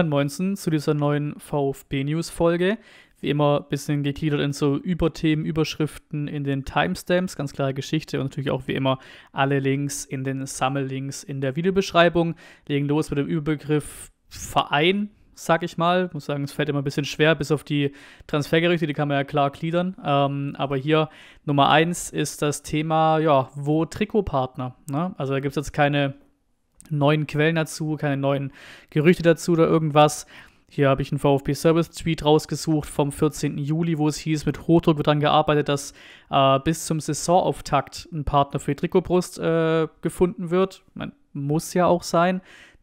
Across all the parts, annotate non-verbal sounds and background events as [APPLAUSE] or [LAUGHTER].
119 zu dieser neuen VfB-News-Folge. Wie immer ein bisschen gegliedert in so Überthemen, Überschriften in den Timestamps, ganz klare Geschichte und natürlich auch wie immer alle Links in den Sammellinks in der Videobeschreibung. Legen los mit dem Überbegriff Verein, sag ich mal. Muss sagen, es fällt immer ein bisschen schwer, bis auf die Transfergerichte, die kann man ja klar gliedern. Ähm, aber hier Nummer eins ist das Thema, ja, wo Trikotpartner. Ne? Also da gibt es jetzt keine neuen Quellen dazu, keine neuen Gerüchte dazu oder irgendwas. Hier habe ich einen VfB Service Tweet rausgesucht vom 14. Juli, wo es hieß, mit Hochdruck wird daran gearbeitet, dass äh, bis zum Saisonauftakt ein Partner für die Trikotbrust äh, gefunden wird. Man muss ja auch sein.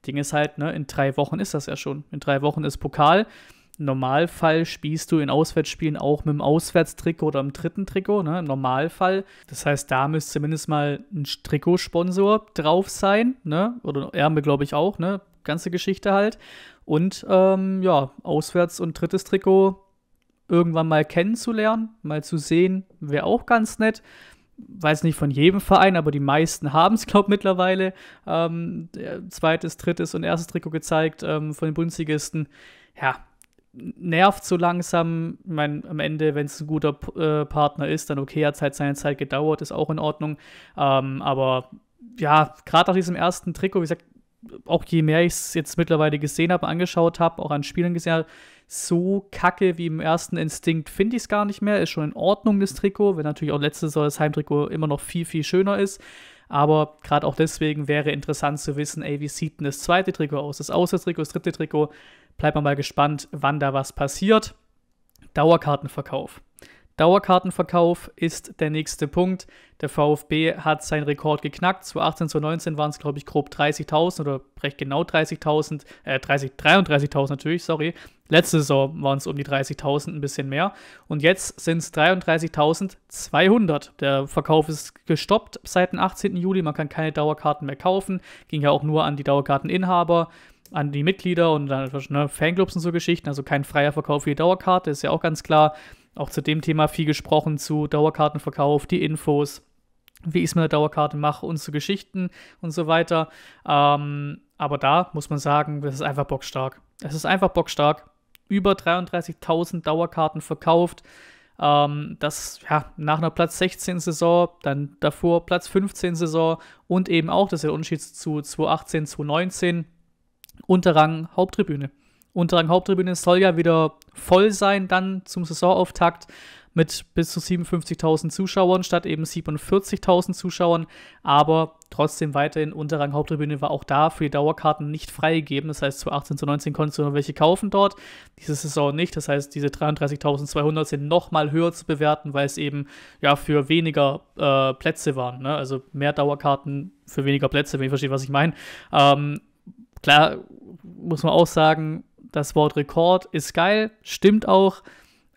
Ding ist halt, ne, in drei Wochen ist das ja schon. In drei Wochen ist Pokal. Normalfall spielst du in Auswärtsspielen auch mit dem Auswärtstrikot oder im dritten Trikot, ne? Im Normalfall. Das heißt, da müsste zumindest mal ein Trikotsponsor drauf sein, ne? Oder Ärmel, glaube ich, auch, ne? Ganze Geschichte halt. Und ähm, ja, Auswärts- und drittes Trikot irgendwann mal kennenzulernen, mal zu sehen, wäre auch ganz nett weiß nicht von jedem Verein, aber die meisten haben es, [LAUGHS] glaube ich, mittlerweile. Ähm, zweites, drittes und erstes Trikot gezeigt ähm, von den Bundesligisten. Ja, nervt so langsam. Ich meine, am Ende, wenn es ein guter äh, Partner ist, dann okay, hat es halt seine Zeit gedauert, ist auch in Ordnung. Ähm, aber ja, gerade nach diesem ersten Trikot, wie gesagt, auch je mehr ich es jetzt mittlerweile gesehen habe, angeschaut habe, auch an Spielen gesehen habe, so kacke wie im ersten Instinkt finde ich es gar nicht mehr. Ist schon in Ordnung, das Trikot, wenn natürlich auch letztes Jahr das Heimtrikot immer noch viel, viel schöner ist. Aber gerade auch deswegen wäre interessant zu wissen, ey, wie sieht denn das zweite Trikot aus? Das Auswärtstrikot, das dritte Trikot, Bleibt man mal gespannt, wann da was passiert. Dauerkartenverkauf. Dauerkartenverkauf ist der nächste Punkt. Der VfB hat seinen Rekord geknackt. 2018, 2019 waren es, glaube ich, grob 30.000 oder recht genau 30.000, äh, 30, 33.000 natürlich, sorry. Letzte Saison waren es um die 30.000, ein bisschen mehr. Und jetzt sind es 33.200. Der Verkauf ist gestoppt seit dem 18. Juli. Man kann keine Dauerkarten mehr kaufen. Ging ja auch nur an die Dauerkarteninhaber an die Mitglieder und dann ne, Fanclubs und so Geschichten. Also kein freier Verkauf für die Dauerkarte, ist ja auch ganz klar. Auch zu dem Thema viel gesprochen zu Dauerkartenverkauf, die Infos, wie ich es mit der Dauerkarte mache und zu Geschichten und so weiter. Ähm, aber da muss man sagen, das ist einfach bockstark. Es ist einfach bockstark. Über 33.000 Dauerkarten verkauft. Ähm, das ja, nach einer Platz 16 Saison, dann davor Platz 15 Saison und eben auch, das ist der Unterschied zu 2018, 2019 Unterrang Haupttribüne. Unterrang Haupttribüne soll ja wieder voll sein dann zum Saisonauftakt mit bis zu 57.000 Zuschauern statt eben 47.000 Zuschauern, aber trotzdem weiterhin Unterrang Haupttribüne war auch da für die Dauerkarten nicht freigegeben. Das heißt, zu 18 zu 19 konntest du noch welche kaufen dort, diese Saison nicht. Das heißt, diese 33.200 sind nochmal höher zu bewerten, weil es eben ja für weniger äh, Plätze waren. Ne? Also mehr Dauerkarten für weniger Plätze, wenn ihr versteht, was ich meine. Ähm, Klar, muss man auch sagen, das Wort Rekord ist geil, stimmt auch,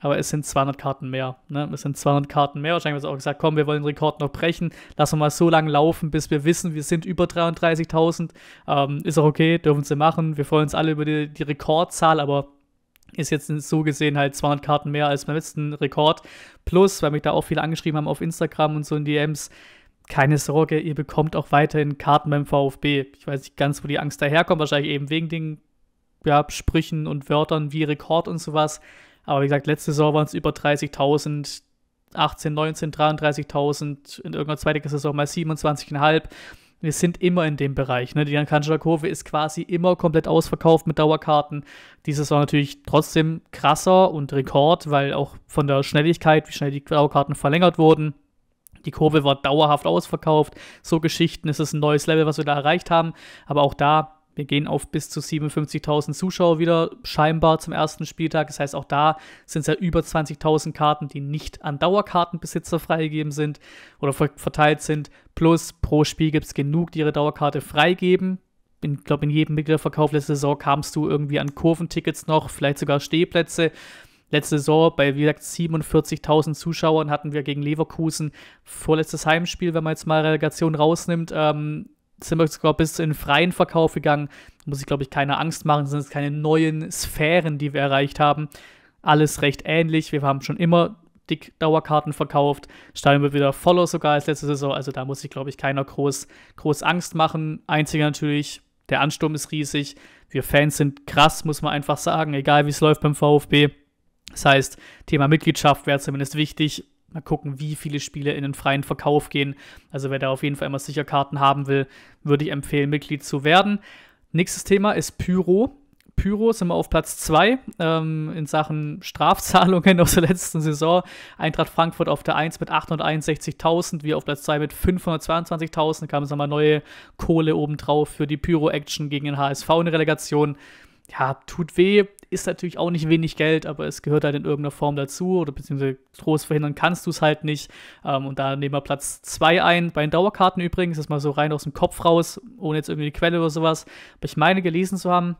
aber es sind 200 Karten mehr. Ne? Es sind 200 Karten mehr. Wahrscheinlich haben wir auch gesagt, komm, wir wollen den Rekord noch brechen. Lass uns mal so lange laufen, bis wir wissen, wir sind über 33.000. Ähm, ist auch okay, dürfen sie machen. Wir freuen uns alle über die, die Rekordzahl, aber ist jetzt so gesehen halt 200 Karten mehr als beim letzten Rekord. Plus, weil mich da auch viele angeschrieben haben auf Instagram und so in DMs, keine Sorge, ihr bekommt auch weiterhin Karten beim VfB. Ich weiß nicht ganz, wo die Angst daherkommt, wahrscheinlich eben wegen den ja, Sprüchen und Wörtern wie Rekord und sowas. Aber wie gesagt, letzte Saison waren es über 30.000, 18, 19, 33.000, in irgendeiner zweiten Saison mal 27,5. Wir sind immer in dem Bereich. Ne? Die Nankanja Kurve ist quasi immer komplett ausverkauft mit Dauerkarten. Dieses war natürlich trotzdem krasser und Rekord, weil auch von der Schnelligkeit, wie schnell die Dauerkarten verlängert wurden, die Kurve war dauerhaft ausverkauft. So Geschichten, es ist ein neues Level, was wir da erreicht haben. Aber auch da, wir gehen auf bis zu 57.000 Zuschauer wieder, scheinbar zum ersten Spieltag. Das heißt, auch da sind es ja über 20.000 Karten, die nicht an Dauerkartenbesitzer freigegeben sind oder verteilt sind. Plus, pro Spiel gibt es genug, die ihre Dauerkarte freigeben ich glaube, in jedem Mitgliederverkauf letzte Saison kamst du irgendwie an Kurventickets noch, vielleicht sogar Stehplätze. Letzte Saison bei, wie gesagt, 47.000 Zuschauern hatten wir gegen Leverkusen vorletztes Heimspiel, wenn man jetzt mal Relegation rausnimmt. Ähm, sind wir, sogar bis in freien Verkauf gegangen. Muss ich, glaube ich, keine Angst machen. Das sind jetzt keine neuen Sphären, die wir erreicht haben. Alles recht ähnlich. Wir haben schon immer dick Dauerkarten verkauft. Stadion wird wieder voller sogar als letzte Saison. Also da muss ich, glaube ich, keiner groß, groß Angst machen. Einziger natürlich, der Ansturm ist riesig. Wir Fans sind krass, muss man einfach sagen. Egal, wie es läuft beim VfB. Das heißt, Thema Mitgliedschaft wäre zumindest wichtig. Mal gucken, wie viele Spiele in den freien Verkauf gehen. Also wer da auf jeden Fall immer sicher Karten haben will, würde ich empfehlen, Mitglied zu werden. Nächstes Thema ist Pyro. Pyro sind wir auf Platz 2 ähm, in Sachen Strafzahlungen [LAUGHS] aus der letzten Saison. Eintracht Frankfurt auf der 1 mit 861.000, wir auf Platz 2 mit 522.000. Kam es nochmal neue Kohle obendrauf für die Pyro-Action gegen den HSV in der Relegation. Ja, tut weh, ist natürlich auch nicht wenig Geld, aber es gehört halt in irgendeiner Form dazu oder beziehungsweise groß verhindern kannst du es halt nicht. Ähm, und da nehmen wir Platz 2 ein. Bei den Dauerkarten übrigens, das mal so rein aus dem Kopf raus, ohne jetzt irgendwie die Quelle oder sowas. Aber ich meine gelesen zu haben,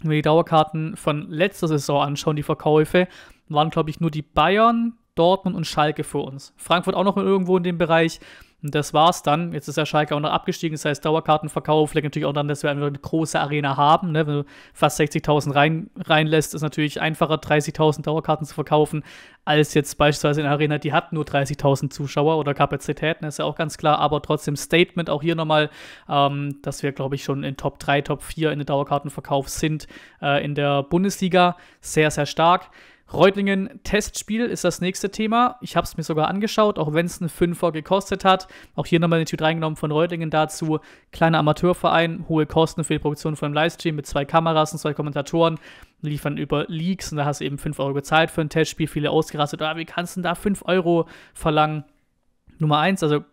wenn wir die Dauerkarten von letzter Saison anschauen, die Verkäufe, waren glaube ich nur die Bayern, Dortmund und Schalke vor uns. Frankfurt auch noch irgendwo in dem Bereich. Und das war's dann. Jetzt ist der Schalke auch noch abgestiegen, das heißt Dauerkartenverkauf liegt natürlich auch dann, dass wir eine große Arena haben. Ne? Wenn du fast 60.000 rein, reinlässt, ist natürlich einfacher, 30.000 Dauerkarten zu verkaufen, als jetzt beispielsweise eine Arena, die hat nur 30.000 Zuschauer oder Kapazitäten, ne? ist ja auch ganz klar. Aber trotzdem Statement auch hier nochmal, ähm, dass wir, glaube ich, schon in Top 3, Top 4 in den Dauerkartenverkauf sind äh, in der Bundesliga. Sehr, sehr stark. Reutlingen Testspiel ist das nächste Thema. Ich habe es mir sogar angeschaut, auch wenn es einen Fünfer gekostet hat. Auch hier nochmal eine Tüte reingenommen von Reutlingen dazu. Kleiner Amateurverein, hohe Kosten für die Produktion von einem Livestream mit zwei Kameras und zwei Kommentatoren, liefern über Leaks und da hast du eben 5 Euro gezahlt für ein Testspiel. Viele ausgerastet, ah, wie kannst du denn da 5 Euro verlangen? Nummer 1, also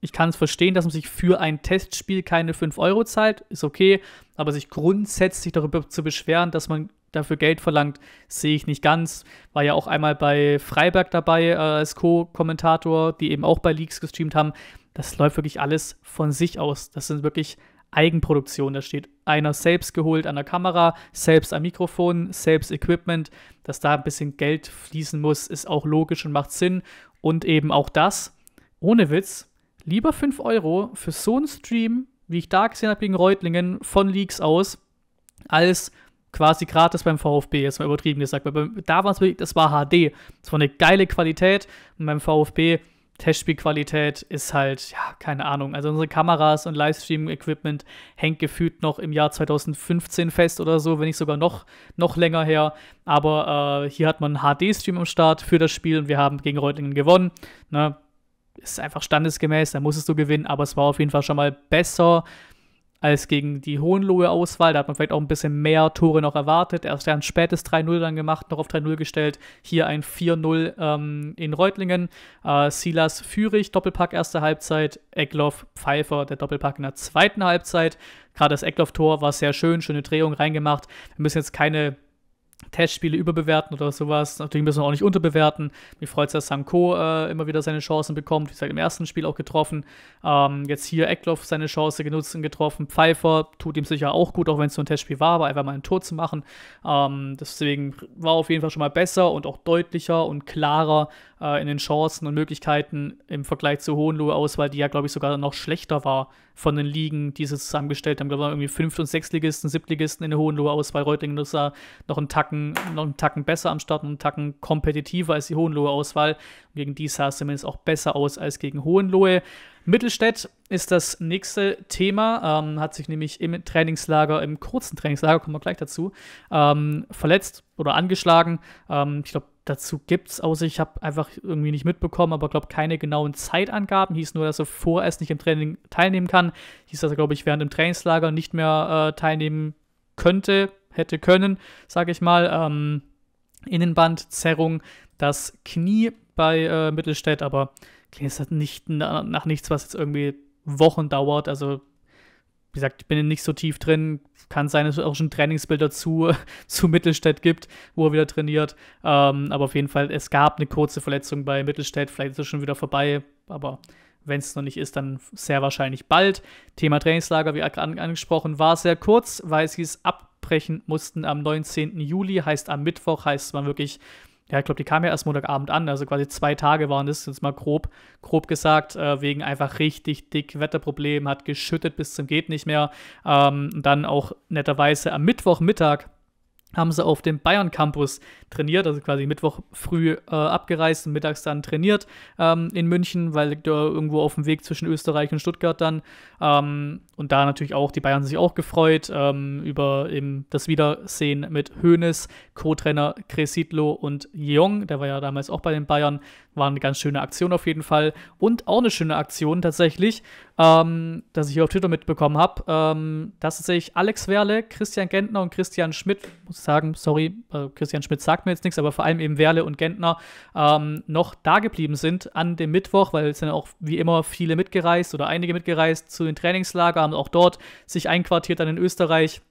ich kann es verstehen, dass man sich für ein Testspiel keine 5 Euro zahlt, ist okay, aber sich grundsätzlich darüber zu beschweren, dass man dafür Geld verlangt, sehe ich nicht ganz. War ja auch einmal bei Freiberg dabei äh, als Co-Kommentator, die eben auch bei Leaks gestreamt haben. Das läuft wirklich alles von sich aus. Das sind wirklich Eigenproduktionen. Da steht einer selbst geholt an der Kamera, selbst am Mikrofon, selbst Equipment. Dass da ein bisschen Geld fließen muss, ist auch logisch und macht Sinn. Und eben auch das, ohne Witz, lieber 5 Euro für so einen Stream, wie ich da gesehen habe gegen Reutlingen, von Leaks aus, als quasi gratis beim VfB, jetzt mal übertrieben gesagt. Weil da war es wirklich, das war HD. Das war eine geile Qualität. Und beim VfB, Testspielqualität ist halt, ja, keine Ahnung. Also unsere Kameras und Livestream-Equipment hängt gefühlt noch im Jahr 2015 fest oder so, wenn nicht sogar noch, noch länger her. Aber äh, hier hat man einen HD-Stream am Start für das Spiel und wir haben gegen Reutlingen gewonnen. Ne? Ist einfach standesgemäß, da musstest du gewinnen, aber es war auf jeden Fall schon mal besser als gegen die Hohenlohe Auswahl. Da hat man vielleicht auch ein bisschen mehr Tore noch erwartet. Erst ein spätes 3-0 dann gemacht, noch auf 3-0 gestellt. Hier ein 4-0 ähm, in Reutlingen. Äh, Silas Fürich, Doppelpack erste Halbzeit. Eckloff Pfeiffer, der Doppelpack in der zweiten Halbzeit. Gerade das Eckloff-Tor war sehr schön, schöne Drehung reingemacht. Wir müssen jetzt keine Testspiele überbewerten oder sowas. Natürlich müssen wir auch nicht unterbewerten. Mir freut es, dass Sanko äh, immer wieder seine Chancen bekommt. Wie gesagt, im ersten Spiel auch getroffen. Ähm, jetzt hier Eckloff seine Chance genutzt und getroffen. Pfeiffer tut ihm sicher auch gut, auch wenn es so ein Testspiel war, aber einfach mal ein Tor zu machen. Ähm, deswegen war auf jeden Fall schon mal besser und auch deutlicher und klarer äh, in den Chancen und Möglichkeiten im Vergleich zur Hohenlohe-Auswahl, die ja, glaube ich, sogar noch schlechter war von den Ligen, die sie zusammengestellt haben. Ich glaube, irgendwie Fünft- und Sechstligisten, Siebtligisten in der Hohenlohe-Auswahl. Reutlingen ist da noch einen, Tacken, noch einen Tacken besser am Start und einen Tacken kompetitiver als die Hohenlohe-Auswahl. Gegen die sah es zumindest auch besser aus als gegen Hohenlohe. Mittelstädt ist das nächste Thema, ähm, hat sich nämlich im Trainingslager, im kurzen Trainingslager, kommen wir gleich dazu, ähm, verletzt oder angeschlagen. Ähm, ich glaube, dazu gibt es, außer ich habe einfach irgendwie nicht mitbekommen, aber glaube keine genauen Zeitangaben. Hieß nur, dass er vorerst nicht im Training teilnehmen kann. Hieß, dass er, glaube ich, während dem Trainingslager nicht mehr äh, teilnehmen könnte, hätte können, sage ich mal. Ähm, Innenbandzerrung, das Knie bei äh, Mittelstädt, aber klingt es halt nicht nach nichts, was jetzt irgendwie Wochen dauert. Also wie gesagt, ich bin nicht so tief drin. Kann sein, dass es auch schon Trainingsbilder zu, [LAUGHS] zu Mittelstädt gibt, wo er wieder trainiert. Ähm, aber auf jeden Fall, es gab eine kurze Verletzung bei Mittelstädt. Vielleicht ist es schon wieder vorbei, aber wenn es noch nicht ist, dann sehr wahrscheinlich bald. Thema Trainingslager, wie an angesprochen, war sehr kurz, weil sie es abbrechen mussten am 19. Juli, heißt am Mittwoch, heißt man wirklich ja, ich glaube, die kam ja erst Montagabend an, also quasi zwei Tage waren das, jetzt mal grob, grob gesagt, äh, wegen einfach richtig dick Wetterproblem, hat geschüttet bis zum geht nicht mehr. Ähm, dann auch netterweise am Mittwochmittag haben sie auf dem Bayern Campus trainiert, also quasi Mittwoch früh äh, abgereist und mittags dann trainiert ähm, in München, weil da irgendwo auf dem Weg zwischen Österreich und Stuttgart dann ähm, und da natürlich auch, die Bayern sich auch gefreut ähm, über eben das Wiedersehen mit Hoeneß, Co-Trainer Cresidlo und Jeong, der war ja damals auch bei den Bayern, war eine ganz schöne Aktion auf jeden Fall. Und auch eine schöne Aktion tatsächlich, ähm, dass ich hier auf Twitter mitbekommen habe, ähm, dass tatsächlich Alex Werle, Christian Gentner und Christian Schmidt, muss ich sagen, sorry, äh, Christian Schmidt sagt mir jetzt nichts, aber vor allem eben Werle und Gentner ähm, noch da geblieben sind an dem Mittwoch, weil es sind auch wie immer viele mitgereist oder einige mitgereist zu den Trainingslagern, haben auch dort sich einquartiert dann in Österreich.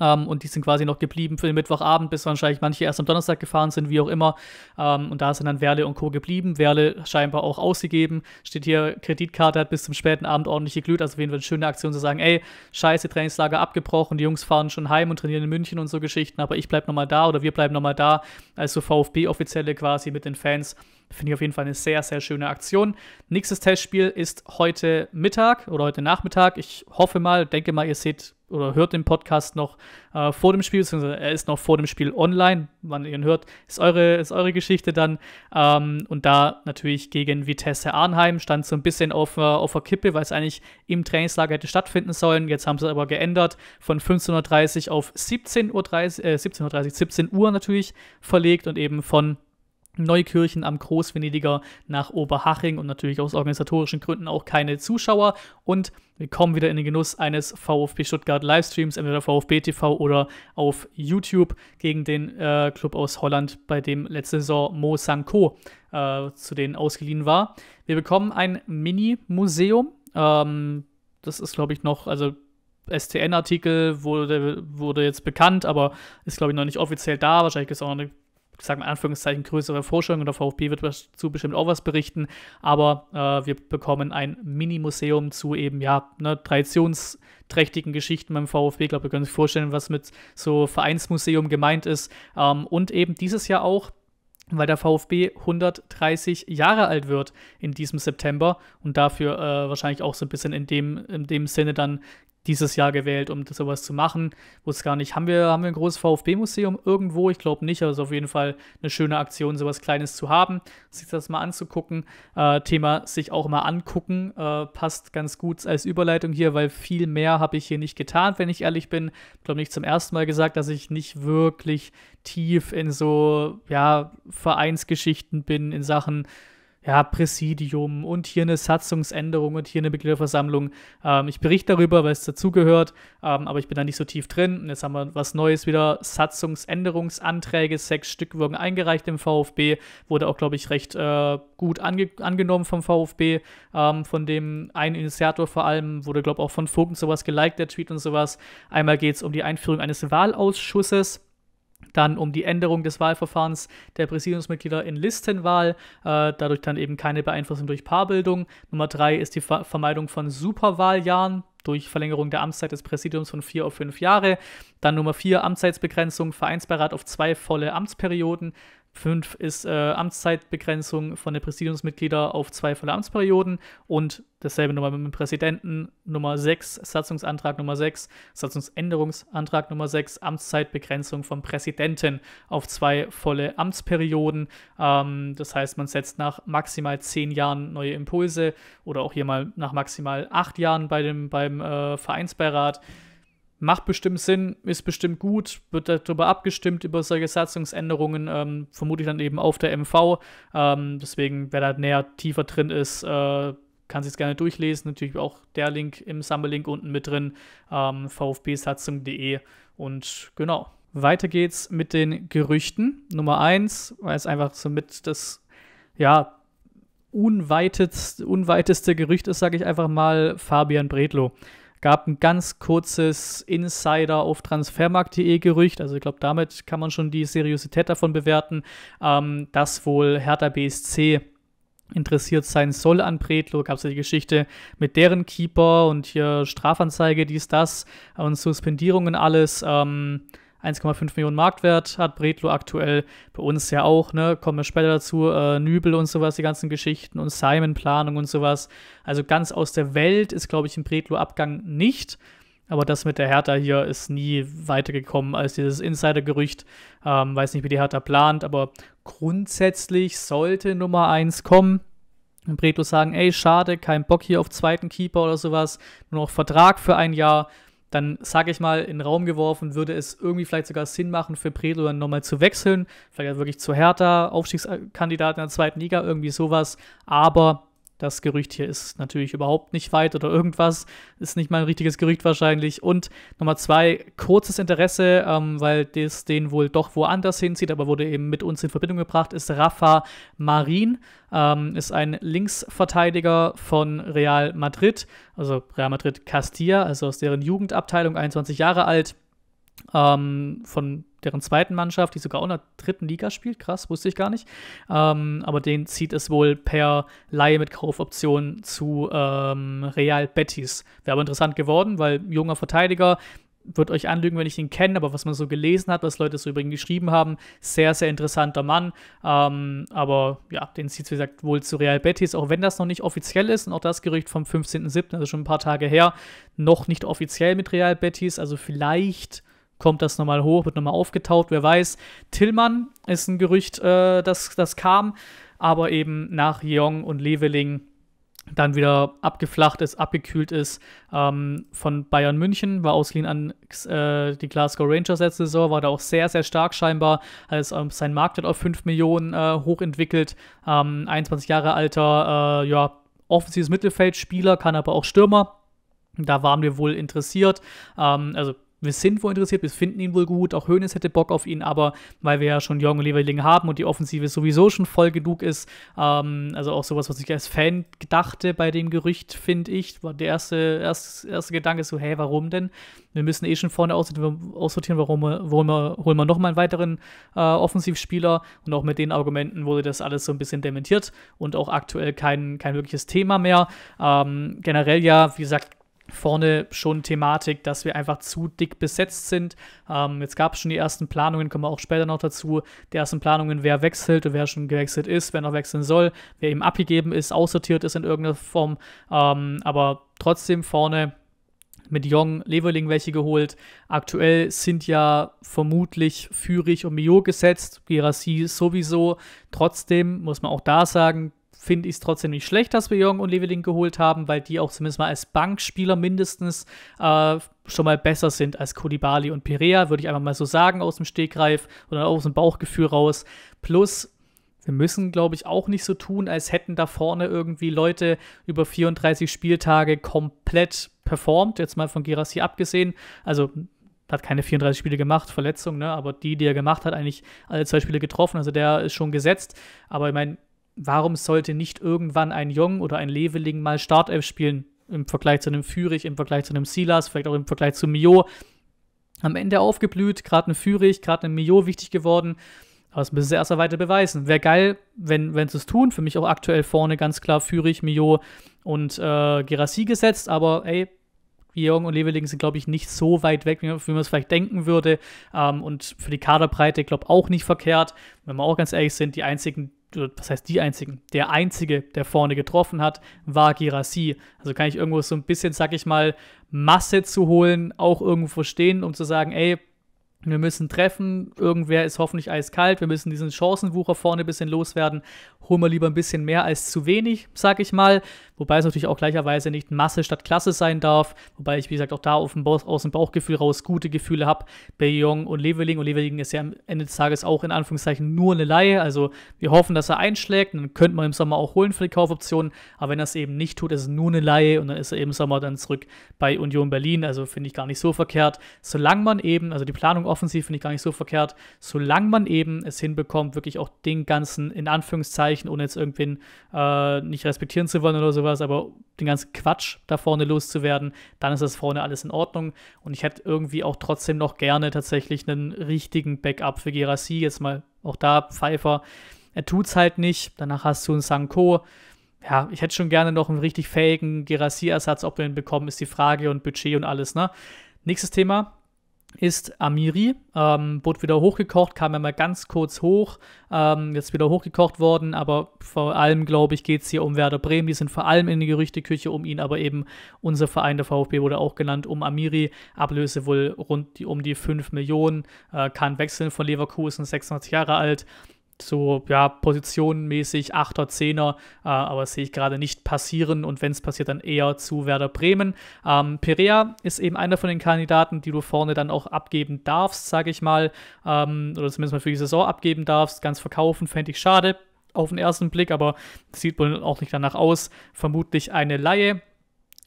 Ähm, und die sind quasi noch geblieben für den Mittwochabend, bis wahrscheinlich manche erst am Donnerstag gefahren sind, wie auch immer. Ähm, und da sind dann Werle und Co. geblieben. Werle scheinbar auch ausgegeben. Steht hier, Kreditkarte hat bis zum späten Abend ordentlich geglüht. Also auf jeden eine schöne Aktion zu sagen, ey, scheiße, Trainingslager abgebrochen, die Jungs fahren schon heim und trainieren in München und so Geschichten, aber ich bleib nochmal da oder wir bleiben nochmal da. Also VfB-Offizielle quasi mit den Fans Finde ich auf jeden Fall eine sehr, sehr schöne Aktion. Nächstes Testspiel ist heute Mittag oder heute Nachmittag. Ich hoffe mal, denke mal, ihr seht oder hört den Podcast noch äh, vor dem Spiel, beziehungsweise er ist noch vor dem Spiel online. Wann ihr ihn hört, ist eure, ist eure Geschichte dann. Ähm, und da natürlich gegen Vitesse Arnheim stand so ein bisschen auf, äh, auf der Kippe, weil es eigentlich im Trainingslager hätte stattfinden sollen. Jetzt haben sie es aber geändert von 15.30 Uhr auf 17.30 Uhr, äh, 17.30 17 Uhr natürlich verlegt und eben von Neukirchen am Großvenediger nach Oberhaching und natürlich aus organisatorischen Gründen auch keine Zuschauer. Und wir kommen wieder in den Genuss eines VfB Stuttgart Livestreams, entweder VfB TV oder auf YouTube gegen den äh, Club aus Holland, bei dem letzte Saison Mo Sanko äh, zu denen ausgeliehen war. Wir bekommen ein Mini-Museum. Ähm, das ist, glaube ich, noch, also STN-Artikel wurde, wurde jetzt bekannt, aber ist, glaube ich, noch nicht offiziell da. Wahrscheinlich gibt es auch noch eine sagen wir Anführungszeichen, größere Forschung und der VfB wird dazu bestimmt auch was berichten, aber äh, wir bekommen ein Mini-Museum zu eben, ja, ne, traditionsträchtigen Geschichten beim VfB. Ich glaube, wir können uns vorstellen, was mit so Vereinsmuseum gemeint ist. Ähm, und eben dieses Jahr auch weil der VfB 130 Jahre alt wird in diesem September und dafür äh, wahrscheinlich auch so ein bisschen in dem, in dem Sinne dann dieses Jahr gewählt, um sowas zu machen. Wusste gar nicht, haben wir, haben wir ein großes VfB-Museum irgendwo? Ich glaube nicht, aber es ist auf jeden Fall eine schöne Aktion, sowas Kleines zu haben, sich das mal anzugucken. Äh, Thema sich auch mal angucken äh, passt ganz gut als Überleitung hier, weil viel mehr habe ich hier nicht getan, wenn ich ehrlich bin. Ich glaube nicht zum ersten Mal gesagt, dass ich nicht wirklich tief in so ja, Vereinsgeschichten bin, in Sachen ja, Präsidium und hier eine Satzungsänderung und hier eine Mitgliederversammlung. Ähm, ich berichte darüber, weil es dazugehört, ähm, aber ich bin da nicht so tief drin. Und jetzt haben wir was Neues wieder, Satzungsänderungsanträge, sechs Stück wurden eingereicht im VfB, wurde auch, glaube ich, recht äh, gut ange angenommen vom VfB, ähm, von dem einen Initiator vor allem, wurde, glaube ich, auch von Vogt und sowas geliked, der Tweet und sowas. Einmal geht es um die Einführung eines Wahlausschusses dann um die Änderung des Wahlverfahrens der Präsidiumsmitglieder in Listenwahl, äh, dadurch dann eben keine Beeinflussung durch Paarbildung. Nummer drei ist die Ver Vermeidung von Superwahljahren durch Verlängerung der Amtszeit des Präsidiums von vier auf fünf Jahre. Dann Nummer vier, Amtszeitsbegrenzung, Vereinsbeirat auf zwei volle Amtsperioden. Fünf ist äh, Amtszeitbegrenzung von den Präsidiumsmitgliedern auf zwei volle Amtsperioden und dasselbe nochmal mit dem Präsidenten. Nummer sechs, Satzungsantrag Nummer sechs, Satzungsänderungsantrag Nummer sechs, Amtszeitbegrenzung vom Präsidenten auf zwei volle Amtsperioden. Ähm, das heißt, man setzt nach maximal zehn Jahren neue Impulse oder auch hier mal nach maximal acht Jahren bei dem, beim äh, Vereinsbeirat macht bestimmt Sinn, ist bestimmt gut, wird darüber abgestimmt, über solche Satzungsänderungen, ähm, vermutlich dann eben auf der MV. Ähm, deswegen, wer da näher tiefer drin ist, äh, kann sich gerne durchlesen. Natürlich auch der Link im Sammellink unten mit drin, ähm, vfbsatzung.de. Und genau, weiter geht's mit den Gerüchten. Nummer eins, weil es einfach so mit das, ja, unweitest, unweiteste Gerücht ist, sage ich einfach mal, Fabian Bredlow. Gab ein ganz kurzes Insider auf transfermarkt.de Gerücht, also ich glaube, damit kann man schon die Seriosität davon bewerten, ähm, dass wohl Hertha BSC interessiert sein soll an Predlo. Gab es ja die Geschichte mit deren Keeper und hier Strafanzeige, dies, das und Suspendierungen alles. Ähm, 1,5 Millionen Marktwert hat Bredlo aktuell, bei uns ja auch, ne? Kommen wir später dazu, äh, Nübel und sowas, die ganzen Geschichten und Simon-Planung und sowas. Also ganz aus der Welt ist, glaube ich, ein Bredlo-Abgang nicht. Aber das mit der Hertha hier ist nie weitergekommen als dieses Insider-Gerücht. Ähm, weiß nicht, wie die Hertha plant, aber grundsätzlich sollte Nummer 1 kommen. Und Bredlo sagen, ey, schade, kein Bock hier auf zweiten Keeper oder sowas, nur noch Vertrag für ein Jahr dann sage ich mal, in den Raum geworfen, würde es irgendwie vielleicht sogar Sinn machen, für Predo dann nochmal zu wechseln, vielleicht wirklich zu Hertha, Aufstiegskandidat in der zweiten Liga, irgendwie sowas, aber das Gerücht hier ist natürlich überhaupt nicht weit oder irgendwas. Ist nicht mal ein richtiges Gerücht wahrscheinlich. Und Nummer zwei, kurzes Interesse, ähm, weil das den wohl doch woanders hinzieht, aber wurde eben mit uns in Verbindung gebracht, ist Rafa Marin. Ähm, ist ein Linksverteidiger von Real Madrid, also Real Madrid Castilla, also aus deren Jugendabteilung, 21 Jahre alt. Ähm, von deren zweiten Mannschaft, die sogar auch in der dritten Liga spielt. Krass, wusste ich gar nicht. Ähm, aber den zieht es wohl per Laie mit Kaufoption zu ähm, Real Betis. Wäre aber interessant geworden, weil junger Verteidiger, wird euch anlügen, wenn ich ihn kenne, aber was man so gelesen hat, was Leute so übrigens geschrieben haben, sehr, sehr interessanter Mann. Ähm, aber ja, den zieht es, wie gesagt, wohl zu Real Betis, auch wenn das noch nicht offiziell ist und auch das Gerücht vom 15.07., also schon ein paar Tage her, noch nicht offiziell mit Real Betis. Also vielleicht kommt das nochmal hoch, wird nochmal aufgetaucht, wer weiß. Tillmann ist ein Gerücht, äh, das, das kam, aber eben nach Jeong und Leveling dann wieder abgeflacht ist, abgekühlt ist. Ähm, von Bayern München war ausgeliehen an äh, die Glasgow Rangers letzte Saison, war da auch sehr, sehr stark scheinbar. Also, ähm, sein Marktwert auf 5 Millionen äh, hochentwickelt, ähm, 21 Jahre alter, äh, ja, offensives Mittelfeldspieler, kann aber auch Stürmer. Da waren wir wohl interessiert. Ähm, also wir sind wohl interessiert, wir finden ihn wohl gut, auch Hoeneß hätte Bock auf ihn, aber weil wir ja schon Jorgen Leverling haben und die Offensive sowieso schon voll genug ist, ähm, also auch sowas, was ich als Fan dachte bei dem Gerücht, finde ich, war der erste, erste, erste Gedanke so, hey, warum denn? Wir müssen eh schon vorne aussortieren, warum holen wir, holen wir nochmal einen weiteren äh, Offensivspieler und auch mit den Argumenten wurde das alles so ein bisschen dementiert und auch aktuell kein, kein wirkliches Thema mehr. Ähm, generell ja, wie gesagt, vorne schon Thematik, dass wir einfach zu dick besetzt sind. Ähm, jetzt gab es schon die ersten Planungen, kommen wir auch später noch dazu, die ersten Planungen, wer wechselt und wer schon gewechselt ist, wer noch wechseln soll, wer eben abgegeben ist, aussortiert ist in irgendeiner Form. Ähm, aber trotzdem vorne mit Jong Leverling welche geholt. Aktuell sind ja vermutlich Führig und Mio gesetzt, Gerassi sowieso. Trotzdem muss man auch da sagen, finde ich es trotzdem nicht schlecht, dass wir Jong und Leveling geholt haben, weil die auch zumindest mal als Bankspieler mindestens äh, schon mal besser sind als Kodibali und Perea, würde ich einfach mal so sagen, aus dem Stegreif oder aus dem Bauchgefühl raus. Plus, wir müssen, glaube ich, auch nicht so tun, als hätten da vorne irgendwie Leute über 34 Spieltage komplett performt, jetzt mal von Girassi abgesehen. Also hat keine 34 Spiele gemacht, Verletzung, ne? aber die, die er gemacht hat, eigentlich alle zwei Spiele getroffen. Also der ist schon gesetzt. Aber ich meine, warum sollte nicht irgendwann ein Jong oder ein Leveling mal Startelf spielen? Im Vergleich zu einem Fürich, im Vergleich zu einem Silas, vielleicht auch im Vergleich zu Mio. Am Ende aufgeblüht, gerade ein Fürich, gerade ein Mio wichtig geworden. Aber das müssen sie erst mal weiter beweisen. Wäre geil, wenn, wenn sie es tun. Für mich auch aktuell vorne ganz klar Fürich, Mio und äh, Gerassi gesetzt. Aber ey, Jong und Leveling sind, glaube ich, nicht so weit weg, wie man es vielleicht denken würde. Ähm, und für die Kaderbreite, glaube ich, auch nicht verkehrt. Wenn wir auch ganz ehrlich sind, die einzigen was heißt die einzigen? Der einzige, der vorne getroffen hat, war Girassi. Also kann ich irgendwo so ein bisschen, sag ich mal, Masse zu holen, auch irgendwo verstehen, um zu sagen, ey, wir müssen treffen, irgendwer ist hoffentlich eiskalt, wir müssen diesen Chancenwucher vorne ein bisschen loswerden, holen wir lieber ein bisschen mehr als zu wenig, sag ich mal. Wobei es natürlich auch gleicherweise nicht Masse statt Klasse sein darf, wobei ich, wie gesagt, auch da dem Bauch, aus dem Bauchgefühl raus gute Gefühle habe bei Jong und Leveling. Und Leveling ist ja am Ende des Tages auch in Anführungszeichen nur eine Laie, also wir hoffen, dass er einschlägt, dann könnte man im Sommer auch holen für die Kaufoption, aber wenn er es eben nicht tut, ist es nur eine Laie und dann ist er eben im Sommer dann zurück bei Union Berlin, also finde ich gar nicht so verkehrt. Solange man eben, also die Planung offen offensiv finde ich gar nicht so verkehrt, solange man eben es hinbekommt, wirklich auch den ganzen, in Anführungszeichen, ohne jetzt irgendwen äh, nicht respektieren zu wollen oder sowas, aber den ganzen Quatsch da vorne loszuwerden, dann ist das vorne alles in Ordnung. Und ich hätte irgendwie auch trotzdem noch gerne tatsächlich einen richtigen Backup für Gerasi. Jetzt mal auch da Pfeiffer. Er tut's halt nicht. Danach hast du einen Sanko ja, ich hätte schon gerne noch einen richtig fähigen gerasi ersatz ob wir ihn bekommen, ist die Frage und Budget und alles, ne? Nächstes Thema, ist Amiri. Ähm, wurde wieder hochgekocht, kam ja mal ganz kurz hoch, ähm, jetzt wieder hochgekocht worden, aber vor allem, glaube ich, geht es hier um Werder Bremen. Die sind vor allem in der Gerüchteküche um ihn, aber eben unser Verein, der VfB, wurde auch genannt, um Amiri. Ablöse wohl rund die, um die 5 Millionen, äh, kann wechseln von Leverkusen, 26 Jahre alt so ja, positionenmäßig 8er, 10er, äh, aber das sehe ich gerade nicht passieren und wenn es passiert, dann eher zu Werder Bremen. Ähm, Perea ist eben einer von den Kandidaten, die du vorne dann auch abgeben darfst, sage ich mal, ähm, oder zumindest mal für die Saison abgeben darfst. Ganz verkaufen fände ich schade auf den ersten Blick, aber sieht wohl auch nicht danach aus. Vermutlich eine Laie.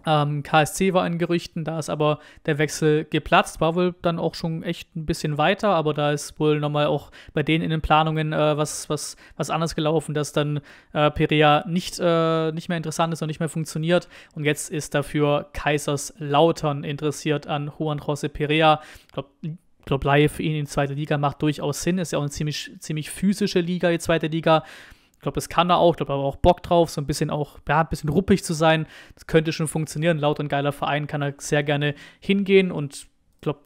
Ähm, KSC war in Gerüchten, da ist aber der Wechsel geplatzt, war wohl dann auch schon echt ein bisschen weiter, aber da ist wohl nochmal auch bei denen in den Planungen äh, was, was, was anders gelaufen, dass dann äh, Perea nicht, äh, nicht mehr interessant ist und nicht mehr funktioniert. Und jetzt ist dafür Kaiserslautern interessiert an Juan José Perea. Ich glaube, glaub, Laie für ihn in zweiter Liga macht durchaus Sinn, ist ja auch eine ziemlich, ziemlich physische Liga, die zweite Liga glaube, das kann er auch. Ich glaube, er hat auch Bock drauf, so ein bisschen auch, ja, ein bisschen ruppig zu sein. Das könnte schon funktionieren. Laut ein geiler Verein kann er sehr gerne hingehen und ich glaube,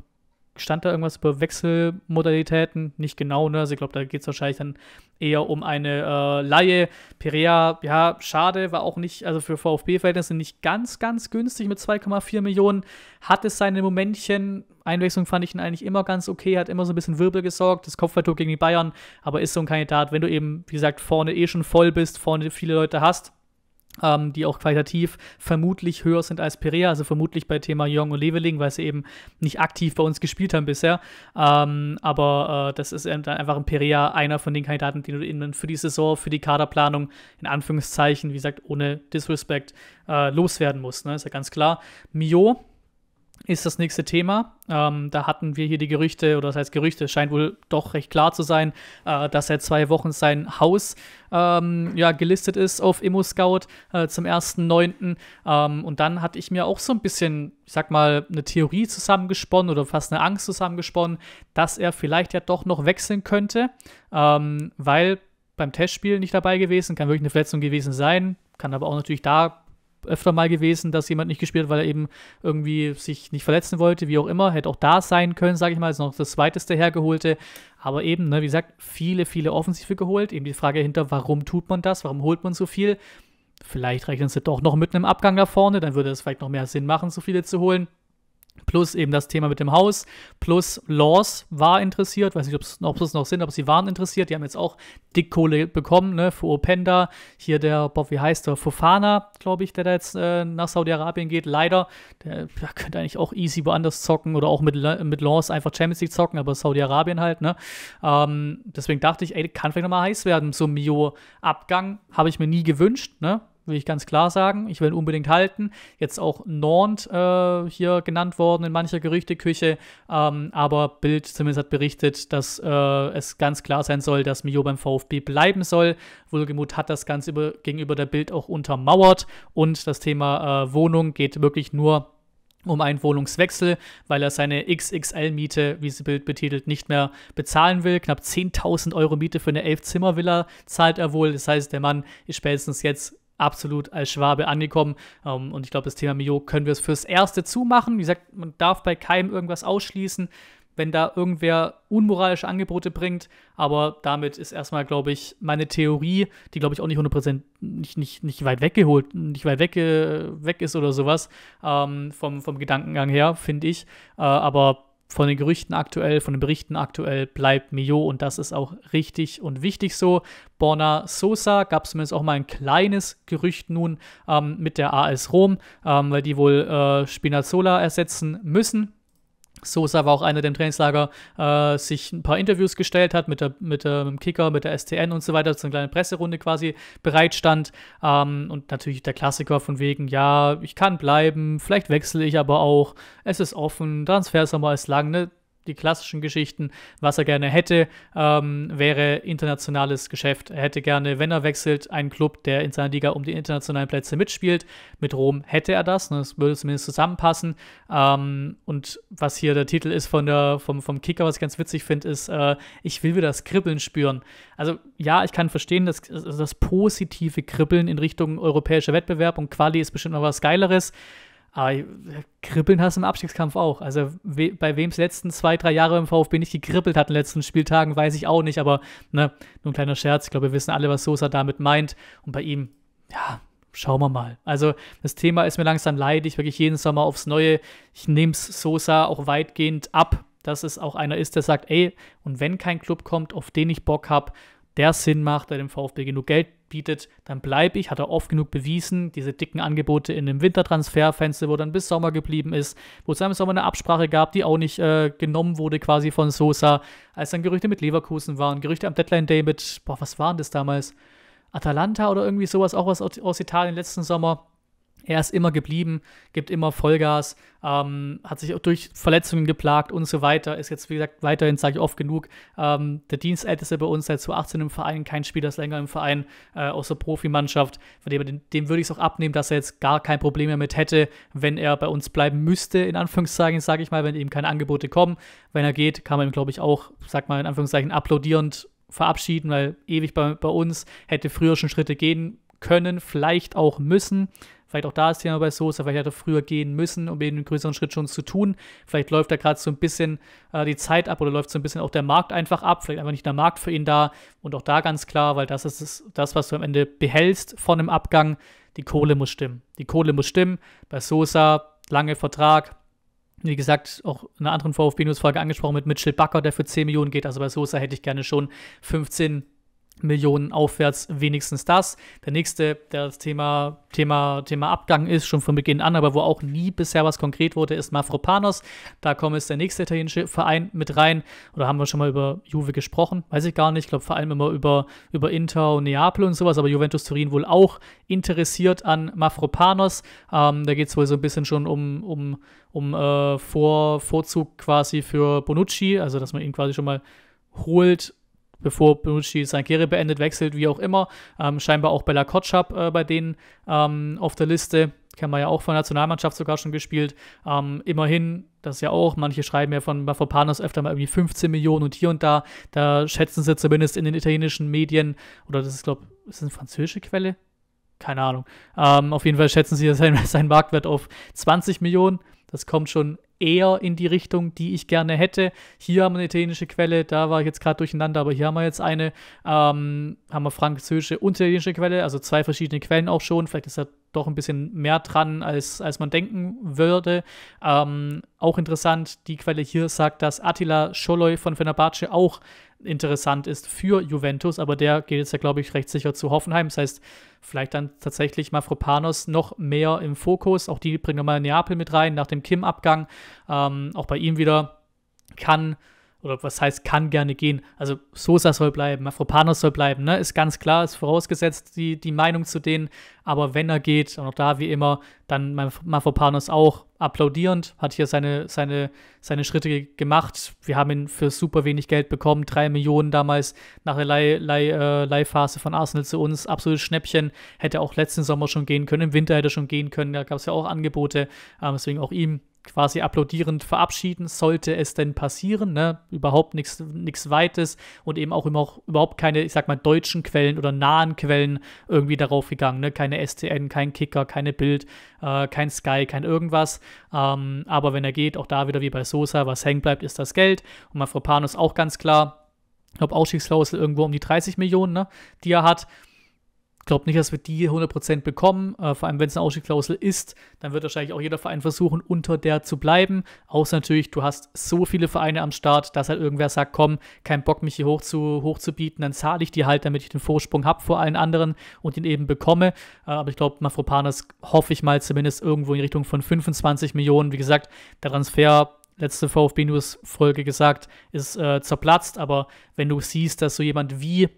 stand da irgendwas über Wechselmodalitäten, nicht genau, ne? Also ich glaube, da geht es wahrscheinlich dann eher um eine äh, Laie. Perea, ja, schade, war auch nicht, also für VfB-Verhältnisse nicht ganz, ganz günstig mit 2,4 Millionen. Hat es seine Momentchen. Einwechslung fand ich ihn eigentlich immer ganz okay, hat immer so ein bisschen Wirbel gesorgt, das Kopfballtor gegen die Bayern, aber ist so ein Kandidat, wenn du eben, wie gesagt, vorne eh schon voll bist, vorne viele Leute hast, ähm, die auch qualitativ vermutlich höher sind als Perea, also vermutlich bei Thema Jong und Leveling, weil sie eben nicht aktiv bei uns gespielt haben bisher. Ähm, aber äh, das ist einfach ein Perea, einer von den Kandidaten, die du ihnen für die Saison, für die Kaderplanung, in Anführungszeichen, wie gesagt, ohne Disrespect, äh, loswerden musst. Ne? Ist ja ganz klar. Mio, ist das nächste Thema. Ähm, da hatten wir hier die Gerüchte, oder das heißt Gerüchte, scheint wohl doch recht klar zu sein, äh, dass seit zwei Wochen sein Haus ähm, ja, gelistet ist auf ImmoScout äh, zum 1.9. Ähm, und dann hatte ich mir auch so ein bisschen, ich sag mal, eine Theorie zusammengesponnen oder fast eine Angst zusammengesponnen, dass er vielleicht ja doch noch wechseln könnte, ähm, weil beim Testspiel nicht dabei gewesen, kann wirklich eine Verletzung gewesen sein, kann aber auch natürlich da öfter mal gewesen, dass jemand nicht gespielt hat, weil er eben irgendwie sich nicht verletzen wollte, wie auch immer. Hätte auch da sein können, sage ich mal, ist noch das zweiteste hergeholte. Aber eben, ne, wie gesagt, viele, viele Offensive geholt. Eben die Frage hinter, warum tut man das? Warum holt man so viel? Vielleicht rechnen sie doch noch mit einem Abgang da vorne, dann würde es vielleicht noch mehr Sinn machen, so viele zu holen. Plus eben das Thema mit dem Haus, plus Laws war interessiert, weiß nicht, ob es noch sind, aber sie waren interessiert. Die haben jetzt auch Dickkohle bekommen, ne, für Openda. Hier der, boah, wie heißt der, Fofana, glaube ich, der da jetzt äh, nach Saudi-Arabien geht. Leider, der, der, könnte eigentlich auch easy woanders zocken oder auch mit, mit Laws einfach Champions League zocken, aber Saudi-Arabien halt, ne. Ähm, deswegen dachte ich, ey, kann vielleicht nochmal heiß werden. So ein Mio-Abgang habe ich mir nie gewünscht, ne will ich ganz klar sagen. Ich will ihn unbedingt halten. Jetzt auch Nord äh, hier genannt worden in mancher Gerüchteküche. Ähm, aber Bild zumindest hat berichtet, dass äh, es ganz klar sein soll, dass Mio beim VfB bleiben soll. Wohlgemut hat das Ganze über, gegenüber der Bild auch untermauert. Und das Thema äh, Wohnung geht wirklich nur um einen Wohnungswechsel, weil er seine XXL-Miete, wie sie Bild betitelt, nicht mehr bezahlen will. Knapp 10.000 Euro Miete für eine Elf-Zimmer-Villa zahlt er wohl. Das heißt, der Mann ist spätestens jetzt absolut als Schwabe angekommen. Ähm, und ich glaube, das Thema Mio können wir es fürs Erste zumachen. Wie gesagt, man darf bei keinem irgendwas ausschließen, wenn da irgendwer unmoralische Angebote bringt. Aber damit ist erstmal, glaube ich, meine Theorie, die, glaube ich, auch nicht 100% nicht, nicht, nicht weit weggeholt, nicht weit weg, weg ist oder sowas, ähm, vom, vom Gedankengang her, finde ich. Äh, aber von den Gerüchten aktuell, von den Berichten aktuell bleibt Mio und das ist auch richtig und wichtig so. Borna Sosa gab es zumindest auch mal ein kleines Gerücht nun ähm, mit der AS Rom, ähm, weil die wohl äh, Spinazzola ersetzen müssen. Sosa war auch einer, der im Trainingslager äh, sich ein paar Interviews gestellt hat mit, der, mit, der, mit dem Kicker, mit der STN und so weiter, so eine kleine Presserunde quasi bereitstand. Ähm, und natürlich der Klassiker von wegen, ja, ich kann bleiben, vielleicht wechsle ich aber auch, es ist offen, Transfersommer ist lang, ne? die klassischen Geschichten. Was er gerne hätte, ähm, wäre internationales Geschäft. Er hätte gerne, wenn er wechselt, einen Club, der in seiner Liga um die internationalen Plätze mitspielt. Mit Rom hätte er das. Ne? Das würde zumindest zusammenpassen. Ähm, und was hier der Titel ist von der, vom, vom Kicker, was ich ganz witzig finde, ist, äh, ich will wieder das Kribbeln spüren. Also ja, ich kann verstehen, dass das positive Kribbeln in Richtung europäischer Wettbewerb und Quali ist bestimmt noch was Geileres. Aber kribbeln hast du im Abstiegskampf auch. Also we bei wem es letzten zwei, drei Jahre im VfB nicht gekribbelt hat in den letzten Spieltagen, weiß ich auch nicht. Aber ne, nur ein kleiner Scherz. Ich glaube, wir wissen alle, was Sosa damit meint. Und bei ihm, ja, schauen wir mal. Also das Thema ist mir langsam leidig, wirklich jeden Sommer aufs Neue. Ich nehme es Sosa auch weitgehend ab, dass es auch einer ist, der sagt, ey, und wenn kein Club kommt, auf den ich Bock habe, der Sinn macht, der dem VfB genug Geld bietet, dann bleibe ich, hat er oft genug bewiesen. Diese dicken Angebote in dem Wintertransferfenster, wo dann bis Sommer geblieben ist, wo es dann im Sommer eine Absprache gab, die auch nicht äh, genommen wurde quasi von Sosa, als dann Gerüchte mit Leverkusen waren, Gerüchte am Deadline Day mit, boah, was waren das damals? Atalanta oder irgendwie sowas, auch was aus Italien letzten Sommer. Er ist immer geblieben, gibt immer Vollgas, ähm, hat sich auch durch Verletzungen geplagt und so weiter. Ist jetzt, wie gesagt, weiterhin, sage ich oft genug, ähm, der Dienstälteste bei uns seit 2018 im Verein, kein Spieler ist länger im Verein äh, aus Profimannschaft. Von dem, dem würde ich es auch abnehmen, dass er jetzt gar kein Problem mehr mit hätte, wenn er bei uns bleiben müsste, in Anführungszeichen, sage ich mal, wenn ihm keine Angebote kommen. Wenn er geht, kann man ihm, glaube ich, auch, sag mal, in Anführungszeichen applaudierend verabschieden, weil ewig bei, bei uns hätte früher schon Schritte gehen können, vielleicht auch müssen. Vielleicht auch da ist Thema bei Sosa, vielleicht hätte er früher gehen müssen, um eben einen größeren Schritt schon zu tun. Vielleicht läuft da gerade so ein bisschen äh, die Zeit ab oder läuft so ein bisschen auch der Markt einfach ab. Vielleicht einfach nicht der Markt für ihn da. Und auch da ganz klar, weil das ist das, was du am Ende behältst von einem Abgang. Die Kohle muss stimmen. Die Kohle muss stimmen. Bei Sosa, lange Vertrag, wie gesagt, auch in einer anderen VfB-News-Folge angesprochen mit Mitchell Backer, der für 10 Millionen geht. Also bei Sosa hätte ich gerne schon 15 Millionen. Millionen aufwärts wenigstens das. Der nächste, der das Thema, Thema, Thema Abgang ist, schon von Beginn an, aber wo auch nie bisher was konkret wurde, ist Mafropanos. Da kommt jetzt der nächste italienische Verein mit rein. Oder haben wir schon mal über Juve gesprochen? Weiß ich gar nicht. Ich glaube vor allem immer über, über Inter und Neapel und sowas, aber Juventus Turin wohl auch interessiert an Mafropanos. Ähm, da geht es wohl so ein bisschen schon um, um, um äh, Vor, Vorzug quasi für Bonucci, also dass man ihn quasi schon mal holt bevor Bonucci seine Karriere beendet, wechselt, wie auch immer. Ähm, scheinbar auch Bella Kotschap äh, bei denen ähm, auf der Liste. Kennen wir ja auch von der Nationalmannschaft sogar schon gespielt. Ähm, immerhin, das ist ja auch, manche schreiben ja von Panos öfter mal irgendwie 15 Millionen und hier und da. Da schätzen sie zumindest in den italienischen Medien, oder das ist, glaube ich, ist das eine französische Quelle? Keine Ahnung. Ähm, auf jeden Fall schätzen sie [LAUGHS] seinen, seinen Marktwert auf 20 Millionen. Das kommt schon eher in die Richtung, die ich gerne hätte. Hier haben wir eine italienische Quelle, da war ich jetzt gerade durcheinander, aber hier haben wir jetzt eine, ähm, haben wir französische und italienische Quelle, also zwei verschiedene Quellen auch schon. Vielleicht ist da doch ein bisschen mehr dran, als, als man denken würde. Ähm, auch interessant, die Quelle hier sagt, dass Attila Scholloy von Fenerbahce auch interessant ist für Juventus, aber der geht jetzt ja, glaube ich, recht sicher zu Hoffenheim. Das heißt, vielleicht dann tatsächlich Mafropanos noch mehr im Fokus. Auch die bringen nochmal Neapel mit rein nach dem Kim-Abgang. Ähm, auch bei ihm wieder kann, oder was heißt kann gerne gehen. Also Sosa soll bleiben, Mafropanos soll bleiben, ne? ist ganz klar, ist vorausgesetzt die, die Meinung zu denen. Aber wenn er geht, und auch da wie immer, dann Mavropanos auch applaudierend, hat hier seine, seine, seine Schritte gemacht. Wir haben ihn für super wenig Geld bekommen, drei Millionen damals nach der Leih, Leih, äh, Leihphase von Arsenal zu uns. Absolutes Schnäppchen. Hätte auch letzten Sommer schon gehen können, im Winter hätte er schon gehen können. Da gab es ja auch Angebote. Ähm, deswegen auch ihm quasi applaudierend verabschieden, sollte es denn passieren, ne? überhaupt nichts Weites und eben auch, immer auch überhaupt keine, ich sag mal, deutschen Quellen oder nahen Quellen irgendwie darauf gegangen, ne? keine STN, kein Kicker, keine Bild, äh, kein Sky, kein irgendwas. Ähm, aber wenn er geht, auch da wieder wie bei Sosa, was hängen bleibt, ist das Geld. Und Mafropanos auch ganz klar, ich glaube, Ausstiegsklausel irgendwo um die 30 Millionen, ne, die er hat glaube nicht, dass wir die 100% bekommen. Äh, vor allem, wenn es eine Ausstiegsklausel ist, dann wird wahrscheinlich auch jeder Verein versuchen, unter der zu bleiben. Außer natürlich, du hast so viele Vereine am Start, dass halt irgendwer sagt, komm, kein Bock, mich hier hoch zu, hochzubieten, dann zahle ich die halt, damit ich den Vorsprung habe vor allen anderen und den eben bekomme. Äh, aber ich glaube, Mafropanas hoffe ich mal zumindest irgendwo in Richtung von 25 Millionen. Wie gesagt, der Transfer letzte VfB-News-Folge gesagt, ist äh, zerplatzt. Aber wenn du siehst, dass so jemand wie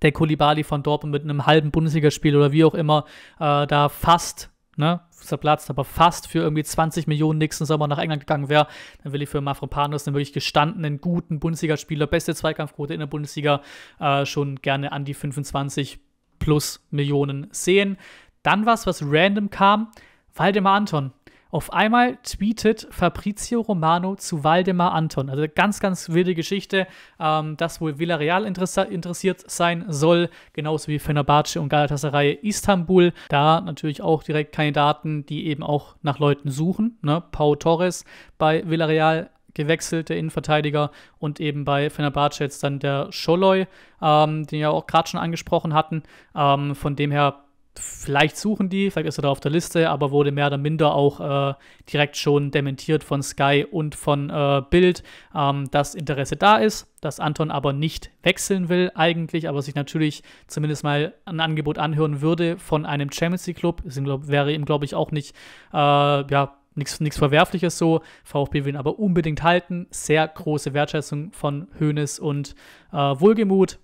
der Kulibali von Dortmund mit einem halben Bundesligaspiel oder wie auch immer äh, da fast, ne, zerplatzt, aber fast für irgendwie 20 Millionen nächsten Sommer nach England gegangen wäre, dann will ich für Mafropanos einen wirklich gestandenen, guten Bundesligaspieler, beste Zweikampfquote in der Bundesliga, äh, schon gerne an die 25 plus Millionen sehen. Dann was, was random kam, Waldemar Anton. Auf einmal tweetet Fabrizio Romano zu Waldemar Anton. Also ganz, ganz wilde Geschichte, ähm, dass wohl Villarreal interessiert sein soll, genauso wie Fenerbahce und Galatasaray Istanbul. Da natürlich auch direkt Kandidaten, die eben auch nach Leuten suchen. Ne? Pau Torres bei Villarreal gewechselt, der Innenverteidiger und eben bei Fenerbahce jetzt dann der Scholoi, ähm, den ja auch gerade schon angesprochen hatten. Ähm, von dem her vielleicht suchen die, vielleicht ist er da auf der Liste, aber wurde mehr oder minder auch äh, direkt schon dementiert von Sky und von äh, Bild, ähm, dass Interesse da ist, dass Anton aber nicht wechseln will eigentlich, aber sich natürlich zumindest mal ein Angebot anhören würde von einem Champions League Club. Ihm, glaub, wäre ihm, glaube ich, auch nicht, äh, ja, nichts Verwerfliches so. VfB will ihn aber unbedingt halten. Sehr große Wertschätzung von Hoeneß und äh, Wohlgemut.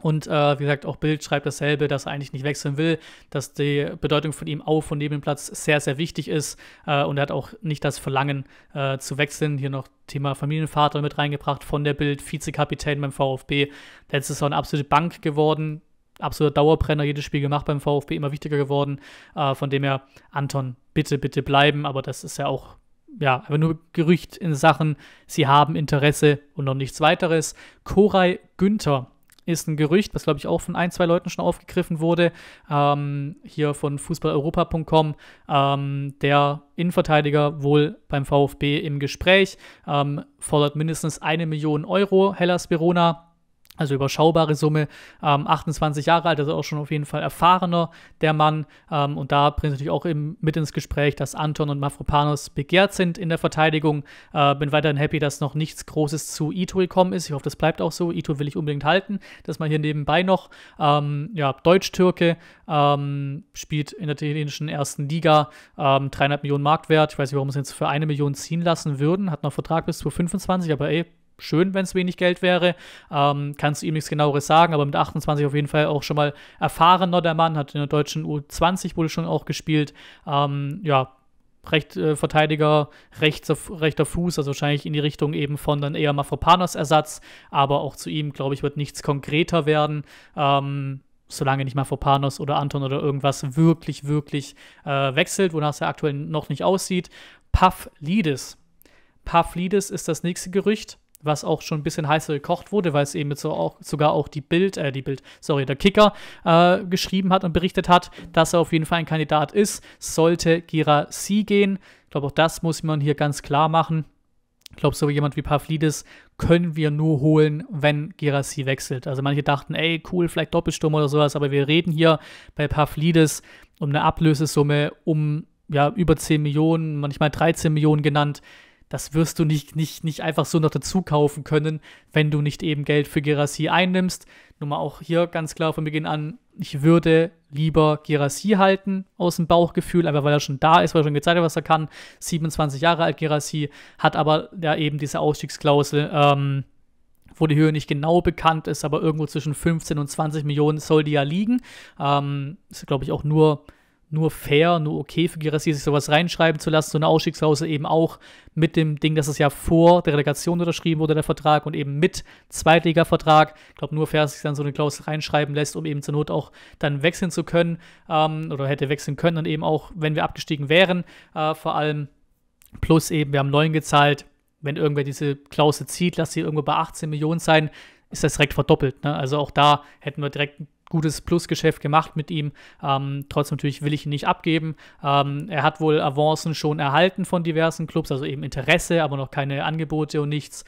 Und äh, wie gesagt, auch Bild schreibt dasselbe, dass er eigentlich nicht wechseln will, dass die Bedeutung von ihm auf und neben dem Platz sehr, sehr wichtig ist. Äh, und er hat auch nicht das Verlangen äh, zu wechseln. Hier noch Thema Familienvater mit reingebracht von der Bild, Vizekapitän beim VfB. Letztes Jahr eine absolute Bank geworden, absoluter Dauerbrenner, jedes Spiel gemacht beim VfB, immer wichtiger geworden. Äh, von dem her, Anton, bitte, bitte bleiben. Aber das ist ja auch ja, aber nur Gerücht in Sachen, sie haben Interesse und noch nichts weiteres. Koray Günther ist ein Gerücht, was glaube ich auch von ein, zwei Leuten schon aufgegriffen wurde, ähm, hier von fußballeuropa.com, ähm, der Innenverteidiger wohl beim VfB im Gespräch, ähm, fordert mindestens eine Million Euro, Hellas Verona also überschaubare Summe, ähm, 28 Jahre alt, also auch schon auf jeden Fall erfahrener, der Mann. Ähm, und da bringt natürlich auch eben mit ins Gespräch, dass Anton und Mafropanos begehrt sind in der Verteidigung. Äh, bin weiterhin happy, dass noch nichts Großes zu Ito gekommen ist. Ich hoffe, das bleibt auch so. Ito will ich unbedingt halten. Das mal hier nebenbei noch. Ähm, ja, Deutsch-Türke ähm, spielt in der italienischen ersten Liga, ähm, 300 Millionen Marktwert. Ich weiß nicht, warum sie jetzt für eine Million ziehen lassen würden. Hat noch Vertrag bis zu 25, aber ey, schön, wenn es wenig Geld wäre. Ähm, kannst du ihm nichts genaueres sagen, aber mit 28 auf jeden Fall auch schon mal erfahrener der Mann, hat in der deutschen U20 wohl schon auch gespielt. Ähm, ja, Recht, äh, Verteidiger, rechter, rechter Fuß, also wahrscheinlich in die Richtung eben von dann eher Mafropanos Ersatz, aber auch zu ihm, glaube ich, wird nichts konkreter werden. Ähm, solange nicht mal Fopanos oder Anton oder irgendwas wirklich, wirklich äh, wechselt, wonach es ja aktuell noch nicht aussieht. Pavlidis. Pavlidis ist das nächste Gerücht was auch schon ein bisschen heißer gekocht wurde, weil es eben so auch, sogar auch die Bild, äh, die Bild, sorry, der Kicker äh, geschrieben hat und berichtet hat, dass er auf jeden Fall ein Kandidat ist, sollte Girassi gehen. Ich glaube, auch das muss man hier ganz klar machen. Ich glaube, so jemand wie Pavlidis können wir nur holen, wenn Girassi wechselt. Also manche dachten, ey, cool, vielleicht Doppelsturm oder sowas, aber wir reden hier bei Pavlidis um eine Ablösesumme um ja über 10 Millionen, manchmal 13 Millionen genannt das wirst du nicht, nicht, nicht einfach so noch dazu kaufen können, wenn du nicht eben Geld für Gerassi einnimmst. Nur mal auch hier ganz klar von Beginn an, ich würde lieber Gerassi halten aus dem Bauchgefühl, einfach weil er schon da ist, weil er schon gezeigt hat, was er kann. 27 Jahre alt Gerassi, hat aber ja eben diese Ausstiegsklausel, ähm, wo die Höhe nicht genau bekannt ist, aber irgendwo zwischen 15 und 20 Millionen soll die ja liegen. Ähm, ist, glaube ich, auch nur nur fair, nur okay für Girassi, sich sowas reinschreiben zu lassen, so eine Ausstiegsklausel eben auch mit dem Ding, dass es ja vor der Relegation unterschrieben wurde, der Vertrag und eben mit Zweitliga-Vertrag. Ich glaube, nur fair, dass sich dann so eine Klausel reinschreiben lässt, um eben zur Not auch dann wechseln zu können ähm, oder hätte wechseln können und eben auch, wenn wir abgestiegen wären, äh, vor allem. Plus eben, wir haben 9 gezahlt. Wenn irgendwer diese Klausel zieht, lass sie irgendwo bei 18 Millionen sein, ist das direkt verdoppelt. Ne? Also auch da hätten wir direkt gutes Plusgeschäft gemacht mit ihm. Ähm, trotzdem natürlich will ich ihn nicht abgeben. Ähm, er hat wohl Avancen schon erhalten von diversen Clubs, also eben Interesse, aber noch keine Angebote und nichts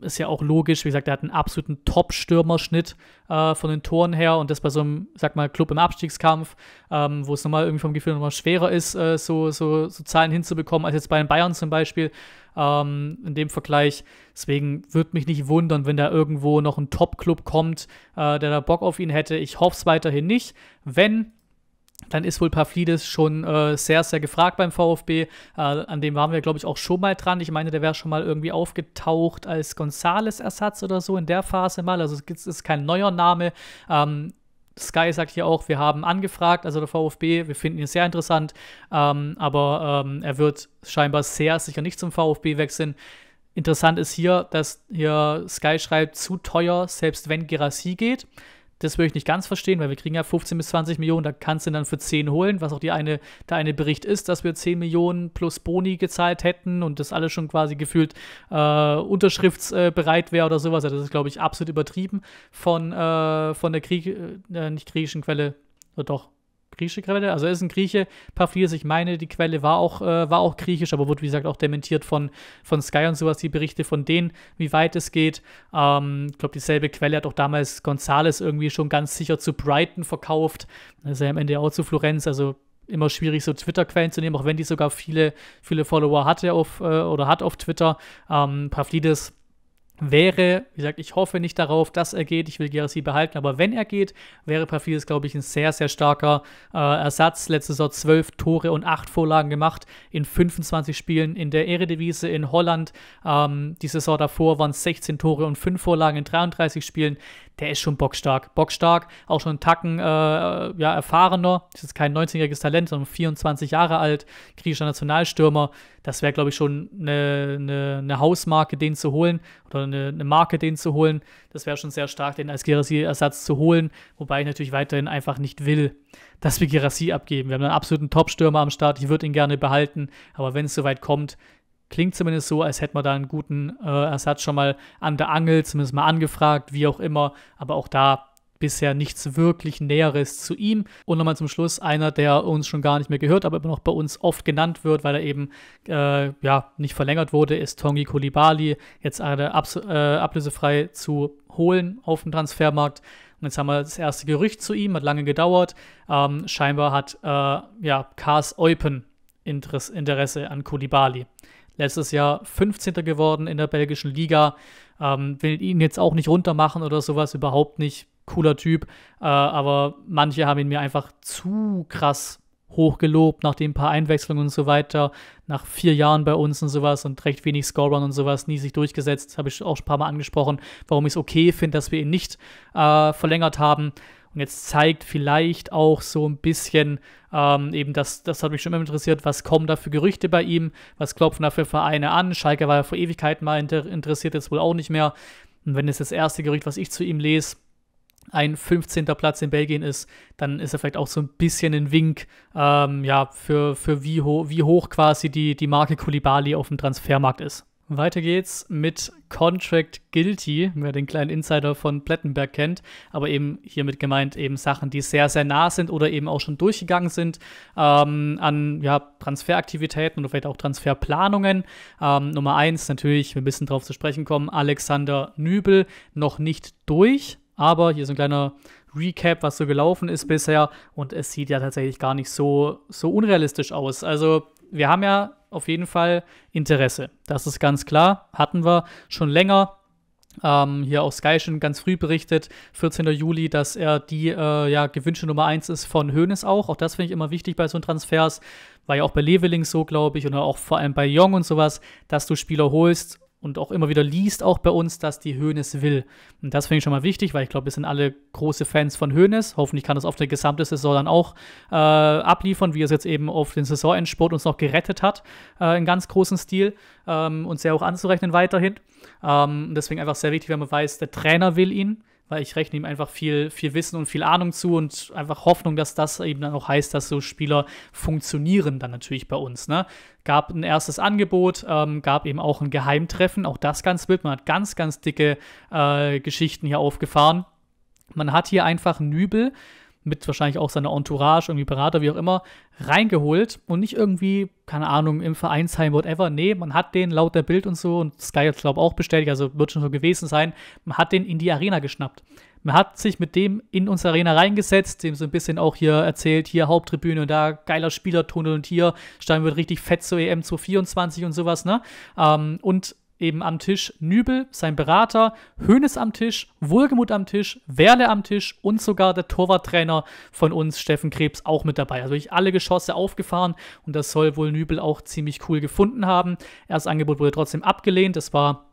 ist ja auch logisch, wie gesagt, er hat einen absoluten Top-Stürmerschnitt äh, von den Toren her und das bei so einem, sag mal, Club im Abstiegskampf, ähm, wo es nochmal irgendwie vom Gefühl nochmal schwerer ist, äh, so, so, so, Zahlen hinzubekommen, als jetzt bei den Bayern zum Beispiel, ähm, in dem Vergleich. Deswegen würde mich nicht wundern, wenn da irgendwo noch ein Top-Club kommt, äh, der da Bock auf ihn hätte. Ich hoffe es weiterhin nicht. Wenn, dann ist wohl Pavlidis schon äh, sehr, sehr gefragt beim VfB. Äh, an dem waren wir, glaube ich, auch schon mal dran. Ich meine, der wäre schon mal irgendwie aufgetaucht als Gonzales-Ersatz oder so in der Phase mal. Also es ist kein neuer Name. Ähm, Sky sagt hier auch, wir haben angefragt, also der VfB, wir finden ihn sehr interessant, ähm, aber ähm, er wird scheinbar sehr sicher nicht zum VfB wechseln. Interessant ist hier, dass hier Sky schreibt, zu teuer, selbst wenn Gerassi geht. Das würde ich nicht ganz verstehen, weil wir kriegen ja 15 bis 20 Millionen, da kannst du ihn dann für 10 holen, was auch die eine, der eine Bericht ist, dass wir 10 Millionen plus Boni gezahlt hätten und das alles schon quasi gefühlt äh, unterschriftsbereit wäre oder sowas. Also das ist, glaube ich, absolut übertrieben von, äh, von der Krieg, äh, nicht griechischen Quelle, doch, griechische Quelle. Also er ist ein Grieche, Paflides, ich meine, die Quelle war auch, äh, war auch griechisch, aber wurde, wie gesagt, auch dementiert von, von Sky und sowas, die Berichte von denen, wie weit es geht. Ähm, ich ähm, glaube, dieselbe Quelle hat auch damals Gonzales irgendwie schon ganz sicher zu Brighton verkauft. Das ist ja am Ende auch zu Florenz, also immer schwierig, so Twitter-Quellen zu nehmen, auch wenn die sogar viele, viele Follower hatte auf, äh, oder hat auf Twitter. Ähm, Pavlidis wäre, wie gesagt, ich hoffe nicht darauf, dass er geht. Ich will Gerasi behalten, aber wenn er geht, wäre Pafides, glaube ich, ein sehr, sehr starker äh, Ersatz. Letzte Saison zwölf Tore und acht Vorlagen gemacht in 25 Spielen in der Eredivisie in Holland. Ähm, die Saison davor waren 16 Tore und fünf Vorlagen in 33 Spielen. Der ist schon bockstark. Bockstark, auch schon einen Tacken äh, ja, erfahrener. Das ist kein 19-jähriges Talent, sondern 24 Jahre alt, griechischer Nationalstürmer das wäre, glaube ich, schon eine, eine, eine, Hausmarke, den zu holen oder eine, eine Marke, den zu holen. Das wäre schon sehr stark, den als Gerassi-Ersatz zu holen, wobei ich natürlich weiterhin einfach nicht will, dass wir Gerassi abgeben. Wir haben einen absoluten Top-Stürmer am Start, ich würde ihn gerne behalten, aber wenn es soweit kommt, klingt zumindest so, als hätten wir da einen guten äh, Ersatz schon mal an der Angel, zumindest mal angefragt, wie auch immer, aber auch da bisher nichts wirklich Näheres zu ihm. Und nochmal zum Schluss einer, der uns schon gar nicht mehr gehört, aber immer noch bei uns oft genannt wird, weil er eben äh, ja, nicht verlängert wurde, ist Tongi Kulibali jetzt eine Abs äh, ablösefrei zu holen auf dem Transfermarkt. Und jetzt haben wir das erste Gerücht zu ihm, hat lange gedauert. Ähm, scheinbar hat äh, ja, Kars Eupen Interesse, Interesse an Kulibali letztes Jahr 15. geworden in der belgischen Liga. Ähm, will ihn jetzt auch nicht runtermachen oder sowas, überhaupt nicht cooler Typ, äh, aber manche haben ihn mir einfach zu krass hochgelobt nach den paar Einwechslungen und so weiter, nach vier Jahren bei uns und sowas und recht wenig Scorern und sowas, nie sich durchgesetzt, habe ich auch ein paar Mal angesprochen, warum ich es okay finde, dass wir ihn nicht äh, verlängert haben. Und jetzt zeigt vielleicht auch so ein bisschen, ähm, eben das, das hat mich schon immer interessiert, was kommen da für Gerüchte bei ihm, was klopfen da für Vereine an. Schalke war ja vor Ewigkeiten mal inter interessiert, jetzt wohl auch nicht mehr. Und wenn es das erste Gerücht, was ich zu ihm lese, ein 15. Platz in Belgien ist, dann ist er vielleicht auch so ein bisschen ein Wink, ähm, ja, für, für wie, ho wie hoch quasi die, die Marke Kulibali auf dem Transfermarkt ist. Weiter geht's mit Contract Guilty, wer den kleinen Insider von Plettenberg kennt, aber eben hiermit gemeint eben Sachen, die sehr, sehr nah sind oder eben auch schon durchgegangen sind ähm, an ja, Transferaktivitäten oder vielleicht auch Transferplanungen. Ähm, Nummer eins natürlich, wir müssen drauf zu sprechen kommen, Alexander Nübel noch nicht durch aber hier ist ein kleiner Recap, was so gelaufen ist bisher. Und es sieht ja tatsächlich gar nicht so, so unrealistisch aus. Also wir haben ja auf jeden Fall Interesse. Das ist ganz klar. Hatten wir schon länger. Ähm, hier auch Sky schon ganz früh berichtet, 14. Juli, dass er die äh, ja, gewünschte Nummer 1 ist von Hoeneß auch. Auch das finde ich immer wichtig bei so einem Transfers. War ja auch bei Leveling so, glaube ich, und auch vor allem bei Young und sowas, dass du Spieler holst und auch immer wieder liest, auch bei uns, dass die Hönes will. Und das finde ich schon mal wichtig, weil ich glaube, wir sind alle große Fans von Hönes. Hoffentlich kann das auf der gesamte Saison dann auch äh, abliefern, wie es jetzt eben auf den Saisonendsport uns noch gerettet hat, äh, in ganz großen Stil ähm, und sehr hoch anzurechnen weiterhin. Ähm, deswegen einfach sehr wichtig, wenn man weiß, der Trainer will ihn weil ich rechne ihm einfach viel, viel Wissen und viel Ahnung zu und einfach Hoffnung, dass das eben dann auch heißt, dass so Spieler funktionieren dann natürlich bei uns. Ne? Gab ein erstes Angebot, ähm, gab eben auch ein Geheimtreffen, auch das ganz wild. Man hat ganz, ganz dicke äh, Geschichten hier aufgefahren. Man hat hier einfach Nübel, mit wahrscheinlich auch seiner Entourage, irgendwie Berater, wie auch immer, reingeholt und nicht irgendwie, keine Ahnung, im Vereinsheim, whatever. Nee, man hat den laut der Bild und so und Sky hat glaube auch bestätigt, also wird schon so gewesen sein, man hat den in die Arena geschnappt. Man hat sich mit dem in unsere Arena reingesetzt, dem so ein bisschen auch hier erzählt, hier Haupttribüne und da geiler Spielertunnel und hier Stein wird richtig fett zur EM 224 24 und sowas, ne? Ähm, und eben am Tisch Nübel, sein Berater, Hönes am Tisch, Wohlgemut am Tisch, Werle am Tisch und sogar der Torwarttrainer von uns, Steffen Krebs, auch mit dabei. Also ich alle Geschosse aufgefahren und das soll wohl Nübel auch ziemlich cool gefunden haben. Erst Angebot wurde trotzdem abgelehnt. das war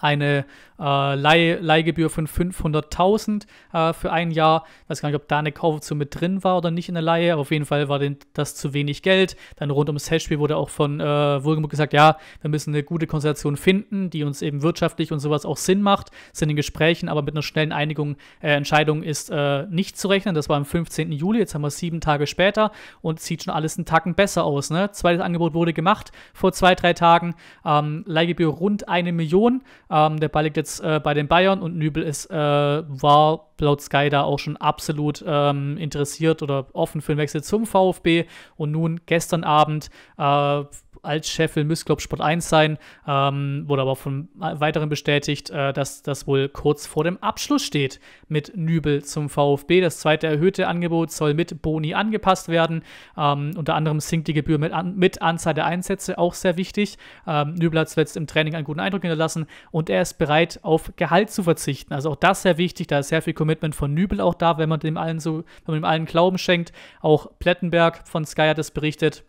eine äh, Leih Leihgebühr von 500.000 äh, für ein Jahr. Ich weiß gar nicht, ob da eine Kaufoption mit drin war oder nicht in der Leihe, aber auf jeden Fall war denn das zu wenig Geld. Dann rund ums Heldspiel wurde auch von äh, Wolgemut gesagt, ja, wir müssen eine gute Konstellation finden, die uns eben wirtschaftlich und sowas auch Sinn macht, sind in Gesprächen, aber mit einer schnellen Einigung, äh, Entscheidung ist äh, nicht zu rechnen. Das war am 15. Juli, jetzt haben wir sieben Tage später und sieht schon alles einen Tacken besser aus. Ne? Zweites Angebot wurde gemacht vor zwei, drei Tagen. Ähm, Leihgebühr rund eine Million. Ähm, der Ball liegt jetzt äh, bei den Bayern und Nübel ist, äh, war laut Sky da auch schon absolut ähm, interessiert oder offen für den Wechsel zum VfB. Und nun gestern Abend äh, als müsste, glaube ich, Sport 1 sein, ähm, wurde aber von weiteren bestätigt, äh, dass das wohl kurz vor dem Abschluss steht mit Nübel zum VfB. Das zweite erhöhte Angebot soll mit Boni angepasst werden. Ähm, unter anderem sinkt die Gebühr mit, an, mit Anzahl der Einsätze, auch sehr wichtig. Ähm, Nübel hat zuletzt im Training einen guten Eindruck hinterlassen und er ist bereit, auf Gehalt zu verzichten. Also auch das sehr wichtig, da ist sehr viel Commitment von Nübel auch da, wenn man dem allen so, wenn man dem allen Glauben schenkt. Auch Plettenberg von Sky hat es berichtet.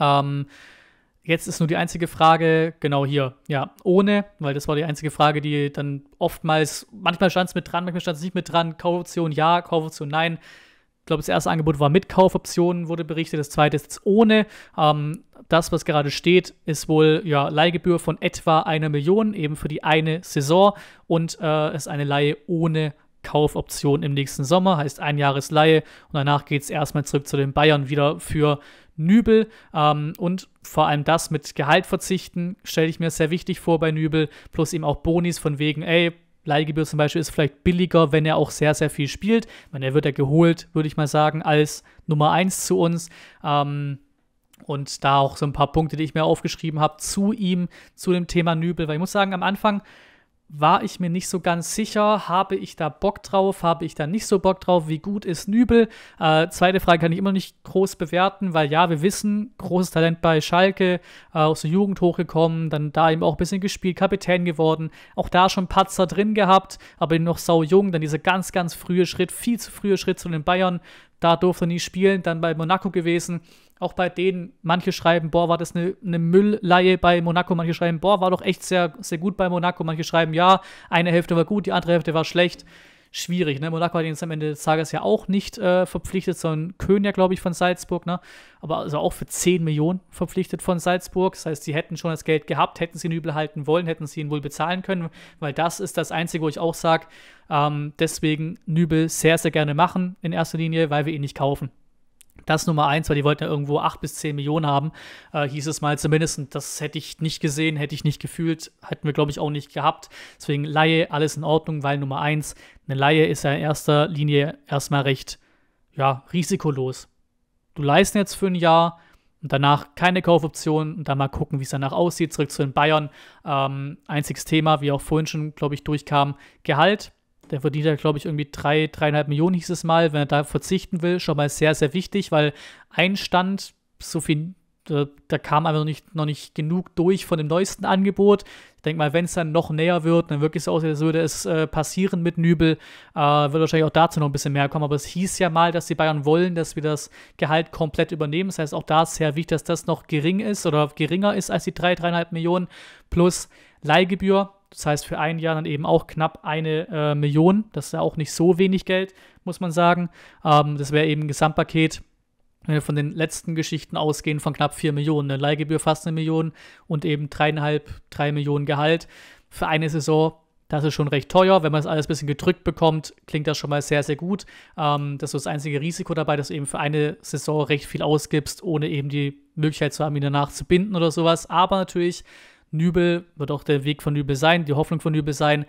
Ähm, Jetzt ist nur die einzige Frage, genau hier, ja, ohne, weil das war die einzige Frage, die dann oftmals, manchmal stand es mit dran, manchmal stand es nicht mit dran, Kaufoption ja, Kaufoption nein. Ich glaube, das erste Angebot war mit Kaufoptionen, wurde berichtet, das zweite ist jetzt ohne. Ähm, das, was gerade steht, ist wohl ja, Leihgebühr von etwa einer Million, eben für die eine Saison und äh, ist eine Leihe ohne Kaufoption im nächsten Sommer, heißt ein Jahres und danach geht es erstmal zurück zu den Bayern wieder für Nübel ähm, und vor allem das mit Gehalt verzichten stelle ich mir sehr wichtig vor bei Nübel, plus eben auch Bonis von wegen, ey, Leihgebühr zum Beispiel ist vielleicht billiger, wenn er auch sehr, sehr viel spielt. Wenn er wird ja geholt, würde ich mal sagen, als Nummer 1 zu uns. Ähm, und da auch so ein paar Punkte, die ich mir aufgeschrieben habe, zu ihm, zu dem Thema Nübel. Weil ich muss sagen, am Anfang war ich mir nicht so ganz sicher, habe ich da Bock drauf, habe ich da nicht so Bock drauf, wie gut ist Nübel? Äh, zweite Frage kann ich immer nicht groß bewerten, weil ja, wir wissen, großes Talent bei Schalke, äh, aus der Jugend hochgekommen, dann da eben auch ein bisschen gespielt, Kapitän geworden, auch da schon Patzer drin gehabt, aber eben noch sau jung, dann dieser ganz, ganz frühe Schritt, viel zu frühe Schritt zu den Bayern, da durfte er nie spielen, dann bei Monaco gewesen. Auch bei denen, manche schreiben, boah, war das eine, eine Müllleihe bei Monaco, manche schreiben, boah, war doch echt sehr, sehr gut bei Monaco, manche schreiben, ja, eine Hälfte war gut, die andere Hälfte war schlecht schwierig. Ne? Monaco hat ihn jetzt am Ende des Tages ja auch nicht äh, verpflichtet, sondern Köhn glaube ich, von Salzburg. Ne? Aber also auch für 10 Millionen verpflichtet von Salzburg. Das heißt, sie hätten schon das Geld gehabt, hätten sie ihn übel halten wollen, hätten sie ihn wohl bezahlen können, weil das ist das Einzige, wo ich auch sage, ähm, deswegen Nübel sehr, sehr gerne machen in erster Linie, weil wir ihn nicht kaufen. Das Nummer eins, weil die wollten ja irgendwo acht bis zehn Millionen haben, äh, hieß es mal zumindest. Und das hätte ich nicht gesehen, hätte ich nicht gefühlt, hätten wir, glaube ich, auch nicht gehabt. Deswegen Laie, alles in Ordnung, weil Nummer eins, eine Laie ist ja in erster Linie erstmal recht, ja, risikolos. Du leist jetzt für ein Jahr und danach keine Kaufoption und dann mal gucken, wie es danach aussieht. Zurück zu den Bayern. Ähm, einziges Thema, wie auch vorhin schon, glaube ich, durchkam, Gehalt der verdient halt, glaube ich, irgendwie drei, dreieinhalb Millionen hieß es mal. Wenn er da verzichten will, schon mal sehr, sehr wichtig, weil Einstand, so viel, da, da kam einfach noch nicht, noch nicht genug durch von dem neuesten Angebot. Ich denke mal, wenn es dann noch näher wird, dann wirklich so aussieht, als würde es äh, passieren mit Nübel, äh, wird wahrscheinlich auch dazu noch ein bisschen mehr kommen. Aber es hieß ja mal, dass die Bayern wollen, dass wir das Gehalt komplett übernehmen. Das heißt, auch da ist sehr wichtig, dass das noch gering ist oder geringer ist als die drei, dreieinhalb Millionen plus Leihgebühr das heißt für ein Jahr dann eben auch knapp eine äh, Million. Das ist ja auch nicht so wenig Geld, muss man sagen. Ähm, das wäre eben ein Gesamtpaket, wenn wir von den letzten Geschichten ausgehen, von knapp 4 Millionen. Eine Leihgebühr fast eine Million und eben dreieinhalb, drei Millionen Gehalt für eine Saison. Das ist schon recht teuer. Wenn man das alles ein bisschen gedrückt bekommt, klingt das schon mal sehr, sehr gut. Ähm, das ist das einzige Risiko dabei, dass du eben für eine Saison recht viel ausgibst, ohne eben die Möglichkeit zu haben, ihn danach zu binden oder sowas. Aber natürlich Nübel wird auch der Weg von Nübel sein, die Hoffnung von Nübel sein,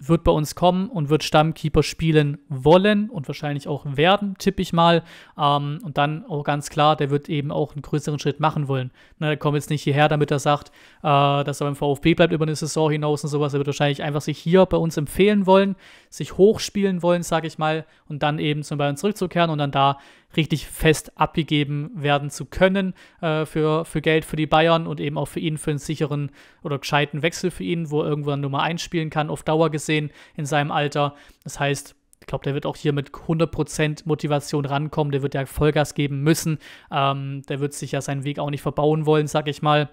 wird bei uns kommen und wird Stammkeeper spielen wollen und wahrscheinlich auch werden, tippe ich mal. Ähm, und dann auch ganz klar, der wird eben auch einen größeren Schritt machen wollen. Ne, der kommt jetzt nicht hierher, damit er sagt, äh, dass er beim VfB bleibt über eine Saison hinaus und sowas. Er wird wahrscheinlich einfach sich hier bei uns empfehlen wollen, sich hochspielen wollen, sage ich mal, und dann eben zum Bayern zurückzukehren und dann da richtig fest abgegeben werden zu können äh, für, für Geld für die Bayern und eben auch für ihn für einen sicheren oder gescheiten Wechsel für ihn, wo er irgendwann Nummer 1 spielen kann, auf Dauer gesehen in seinem Alter. Das heißt, ich glaube, der wird auch hier mit 100% Motivation rankommen, der wird ja Vollgas geben müssen, ähm, der wird sich ja seinen Weg auch nicht verbauen wollen, sage ich mal.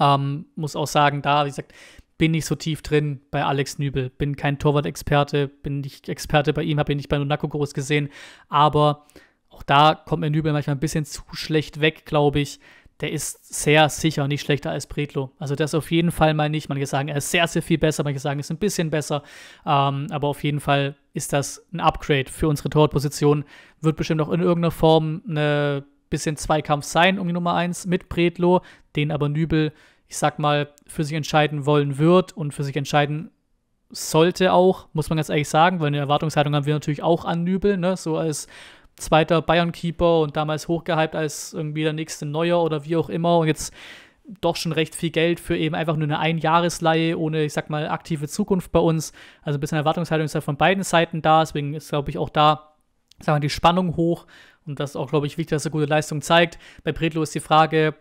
Ähm, muss auch sagen, da, wie gesagt, bin nicht so tief drin bei Alex Nübel, bin kein Torwart-Experte, bin nicht Experte bei ihm, habe ihn nicht bei Nunako groß gesehen, aber auch da kommt mir Nübel manchmal ein bisschen zu schlecht weg, glaube ich. Der ist sehr sicher nicht schlechter als Bredlo. Also das auf jeden Fall mal nicht. Manche sagen, er ist sehr, sehr viel besser, manche sagen, er ist ein bisschen besser. Ähm, aber auf jeden Fall ist das ein Upgrade für unsere Torwartposition. Wird bestimmt auch in irgendeiner Form ein bisschen Zweikampf sein um die Nummer 1 mit Bredlo, den aber Nübel ich sag mal, für sich entscheiden wollen wird und für sich entscheiden sollte auch, muss man ganz ehrlich sagen, weil eine Erwartungshaltung haben wir natürlich auch an Nübel, ne? so als zweiter Bayern-Keeper und damals hochgehypt als irgendwie der nächste Neuer oder wie auch immer und jetzt doch schon recht viel Geld für eben einfach nur eine Einjahresleihe ohne, ich sag mal, aktive Zukunft bei uns. Also ein bisschen Erwartungshaltung ist ja halt von beiden Seiten da, deswegen ist, glaube ich, auch da, sagen wir, die Spannung hoch und das ist auch, glaube ich, wichtig, dass er gute Leistung zeigt. Bei Predlo ist die Frage,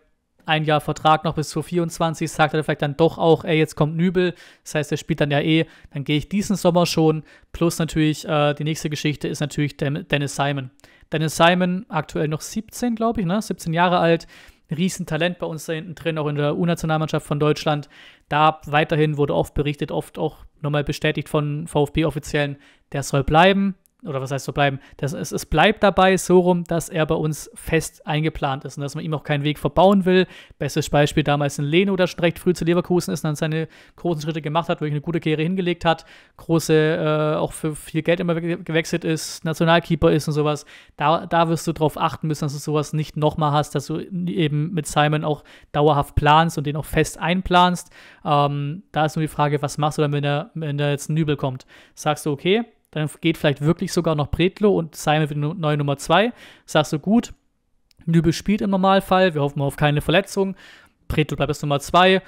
ein Jahr Vertrag noch bis zu 24, sagt er vielleicht dann doch auch, ey, jetzt kommt Nübel, das heißt, er spielt dann ja eh, dann gehe ich diesen Sommer schon. Plus natürlich, äh, die nächste Geschichte ist natürlich Dennis Simon. Dennis Simon, aktuell noch 17, glaube ich, ne? 17 Jahre alt, Riesentalent bei uns da hinten drin, auch in der U-Nationalmannschaft von Deutschland. Da weiterhin wurde oft berichtet, oft auch nochmal bestätigt von VfB-Offiziellen, der soll bleiben oder was heißt so bleiben, das, es, es bleibt dabei so rum, dass er bei uns fest eingeplant ist und dass man ihm auch keinen Weg verbauen will. Bestes Beispiel damals in Leno, der schon recht früh zu Leverkusen ist und dann seine großen Schritte gemacht hat, wirklich eine gute Karriere hingelegt hat, große, äh, auch für viel Geld immer gewechselt ist, Nationalkeeper ist und sowas. Da, da wirst du darauf achten müssen, dass du sowas nicht nochmal hast, dass du eben mit Simon auch dauerhaft planst und den auch fest einplanst. Ähm, da ist nur die Frage, was machst du dann, wenn da jetzt ein Nübel kommt? Sagst du, okay, dann geht vielleicht wirklich sogar noch Bretlo und Simon wird die neue Nummer 2. Sagst du, gut, Nübel spielt im Normalfall, wir hoffen auf keine Verletzung. Bretlo bleibt als Nummer 2.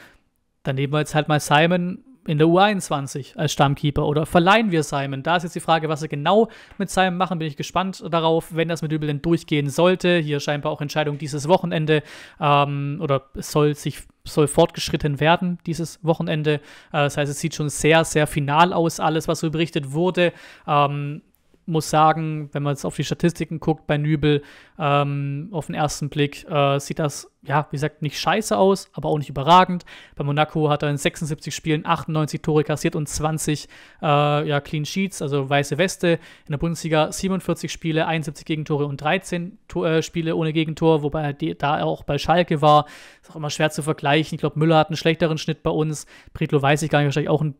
Dann nehmen wir jetzt halt mal Simon in der U21 als Stammkeeper oder verleihen wir Simon? Da ist jetzt die Frage, was sie genau mit Simon machen. Bin ich gespannt darauf, wenn das mit Übel denn durchgehen sollte. Hier scheinbar auch Entscheidung dieses Wochenende ähm, oder soll sich soll fortgeschritten werden dieses Wochenende. Äh, das heißt, es sieht schon sehr, sehr final aus, alles, was so berichtet wurde. Ähm, muss sagen, wenn man jetzt auf die Statistiken guckt bei Nübel, ähm, auf den ersten Blick äh, sieht das, ja, wie gesagt, nicht scheiße aus, aber auch nicht überragend. Bei Monaco hat er in 76 Spielen 98 Tore kassiert und 20 äh, ja, Clean Sheets, also weiße Weste. In der Bundesliga 47 Spiele, 71 Gegentore und 13 to äh, Spiele ohne Gegentor, wobei er halt die, da er auch bei Schalke war. Ist auch immer schwer zu vergleichen. Ich glaube, Müller hat einen schlechteren Schnitt bei uns. Bredlo weiß ich gar nicht, wahrscheinlich auch einen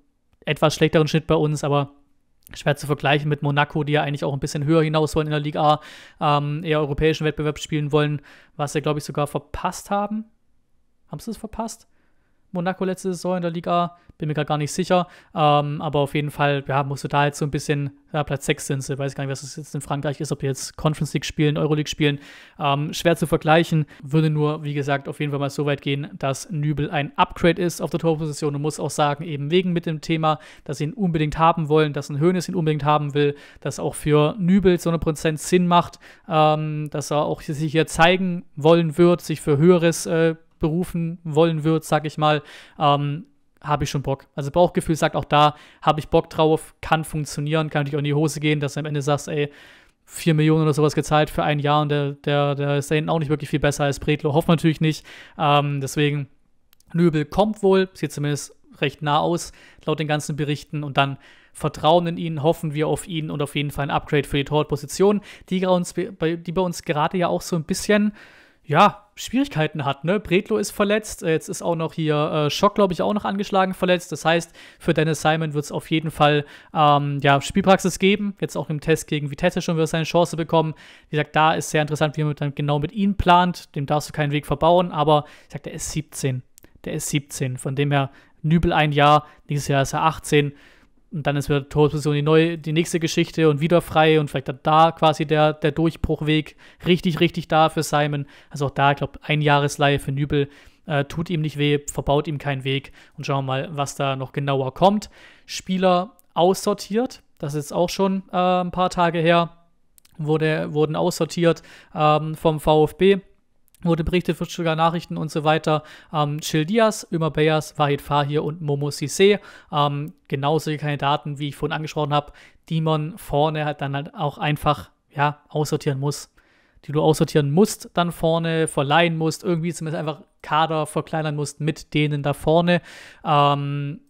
etwas schlechteren Schnitt bei uns, aber schwer zu vergleichen mit Monaco, die ja eigentlich auch ein bisschen höher hinaus wollen in der Liga A, ähm, eher europäischen Wettbewerb spielen wollen, was sie, glaube ich, sogar verpasst haben. Haben sie es verpasst? Monaco letzte Saison in der Liga. Bin mir gerade gar nicht sicher. Ähm, aber auf jeden Fall, ja, musst du da halt so ein bisschen, ja, Platz 6 sind Ich Weiß gar nicht, was es jetzt in Frankreich ist, ob die jetzt Conference League spielen, Euroleague spielen. Ähm, schwer zu vergleichen. Würde nur, wie gesagt, auf jeden Fall mal so weit gehen, dass Nübel ein Upgrade ist auf der Torposition und muss auch sagen, eben wegen mit dem Thema, dass sie ihn unbedingt haben wollen, dass ein Höhnes ihn unbedingt haben will, dass auch für Nübel so eine Prozent Sinn macht, ähm, dass er auch sich hier zeigen wollen wird, sich für Höheres äh, berufen wollen wird, sag ich mal, ähm, habe ich schon Bock. Also Bauchgefühl sagt auch da, habe ich Bock drauf, kann funktionieren, kann natürlich auch in die Hose gehen, dass du am Ende sagst, ey, 4 Millionen oder sowas gezahlt für ein Jahr und der, der, der ist da hinten auch nicht wirklich viel besser als Bredlo. Hofft natürlich nicht. Ähm, deswegen, Nöbel kommt wohl, sieht zumindest recht nah aus, laut den ganzen Berichten. Und dann vertrauen in ihn, hoffen wir auf ihn und auf jeden Fall ein Upgrade für die Torwartposition, die, die bei uns gerade ja auch so ein bisschen, ja, Schwierigkeiten hat. Ne? Bredlo ist verletzt, äh, jetzt ist auch noch hier äh, Schock, glaube ich, auch noch angeschlagen verletzt. Das heißt, für Dennis Simon wird es auf jeden Fall ähm, ja, Spielpraxis geben. Jetzt auch im Test gegen Vitesse schon wird er seine Chance bekommen. Wie gesagt, da ist sehr interessant, wie man dann genau mit ihm plant. Dem darfst du keinen Weg verbauen, aber ich sage, der ist 17. Der ist 17. Von dem her, Nübel ein Jahr, Nächstes Jahr ist er 18. Und dann ist wieder Torposition die, neue, die nächste Geschichte und wieder frei und vielleicht da quasi der, der Durchbruchweg richtig, richtig da für Simon. Also auch da, ich glaube, ein Jahresleihe für Nübel äh, tut ihm nicht weh, verbaut ihm keinen Weg und schauen wir mal, was da noch genauer kommt. Spieler aussortiert, das ist auch schon äh, ein paar Tage her, wurde, wurden aussortiert ähm, vom VfB wurde berichtet von Stuttgart Nachrichten und so weiter. Ähm, Chil Diaz, Ömer Beyers, Wahid Fahir und Momo Sissé. Ähm, genauso die Kandidaten, wie ich vorhin angesprochen habe, die man vorne halt dann halt auch einfach ja, aussortieren muss. Die du aussortieren musst, dann vorne verleihen musst, irgendwie zumindest einfach Kader verkleinern musst mit denen da vorne. Ähm,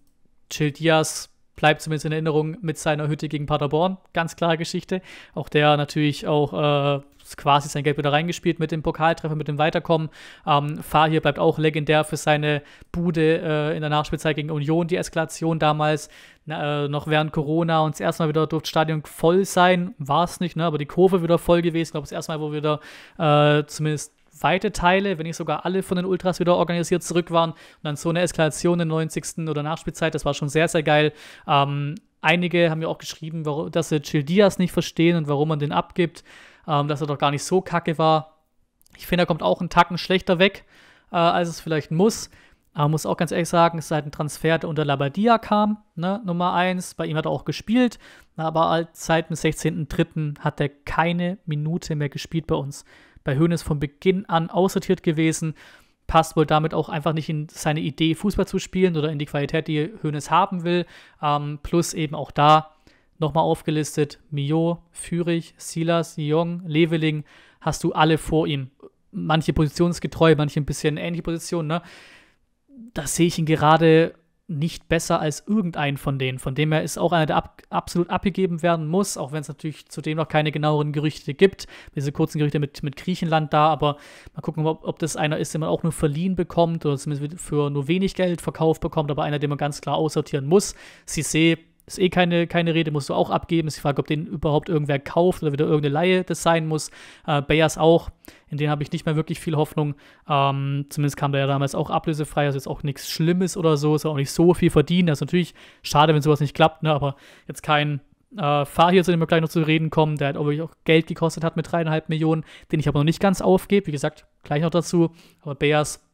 Chil Diaz bleibt zumindest in Erinnerung mit seiner Hütte gegen Paderborn. Ganz klare Geschichte. Auch der natürlich auch äh, quasi sein Geld wieder reingespielt mit dem Pokaltreffer, mit dem Weiterkommen. Ähm, Fahir bleibt auch legendär für seine Bude äh, in der Nachspielzeit gegen Union, die Eskalation damals, na, äh, noch während Corona und das erste Mal wieder durfte das Stadion voll sein, war es nicht, ne? aber die Kurve wieder voll gewesen. Ich glaube, das erste Mal, wo wieder äh, zumindest weite Teile, wenn nicht sogar alle von den Ultras wieder organisiert zurück waren. Und dann so eine Eskalation in der 90. oder Nachspielzeit, das war schon sehr, sehr geil. Ähm, einige haben mir auch geschrieben, warum, dass sie Chill Diaz nicht verstehen und warum man den abgibt ähm, dass er doch gar nicht so kacke war. Ich finde, er kommt auch einen Tacken schlechter weg, äh, als es vielleicht muss. Aber muss auch ganz ehrlich sagen, es ist halt ein Transfer, der unter Labadia kam, ne? Nummer 1. Bei ihm hat er auch gespielt, aber seit dem 16.03. hat er keine Minute mehr gespielt bei uns. Bei Hoeneß von Beginn an aussortiert gewesen, passt wohl damit auch einfach nicht in seine Idee, Fußball zu spielen oder in die Qualität, die Hoeneß haben will. Ähm, plus eben auch da nochmal aufgelistet. Mio, Fürich, Silas, Jong, Leveling, hast du alle vor ihm. Manche positionsgetreu, manche ein bisschen ähnliche Positionen. Ne? Das sehe ich ihn gerade nicht besser als irgendein von denen. Von dem her ist auch einer, der ab, absolut abgegeben werden muss, auch wenn es natürlich zudem noch keine genaueren Gerüchte gibt. Diese kurzen Gerüchte mit, mit Griechenland da, aber mal gucken, ob, ob das einer ist, den man auch nur verliehen bekommt oder zumindest für nur wenig Geld verkauft bekommt, aber einer, den man ganz klar aussortieren muss. Sie Cissé ist eh keine, keine Rede, musst du auch abgeben. Ist die Frage, ob den überhaupt irgendwer kauft oder wieder irgendeine Laie das sein muss. Äh, Bayers auch, in den habe ich nicht mehr wirklich viel Hoffnung. Ähm, zumindest kam der ja damals auch ablösefrei, also jetzt auch nichts Schlimmes oder so, ist auch nicht so viel verdient. Das ist natürlich schade, wenn sowas nicht klappt, ne? aber jetzt kein äh, Fahr hier, zu dem wir gleich noch zu reden kommen, der halt auch, auch Geld gekostet hat mit dreieinhalb Millionen, den ich aber noch nicht ganz aufgebe. Wie gesagt, gleich noch dazu. Aber Bears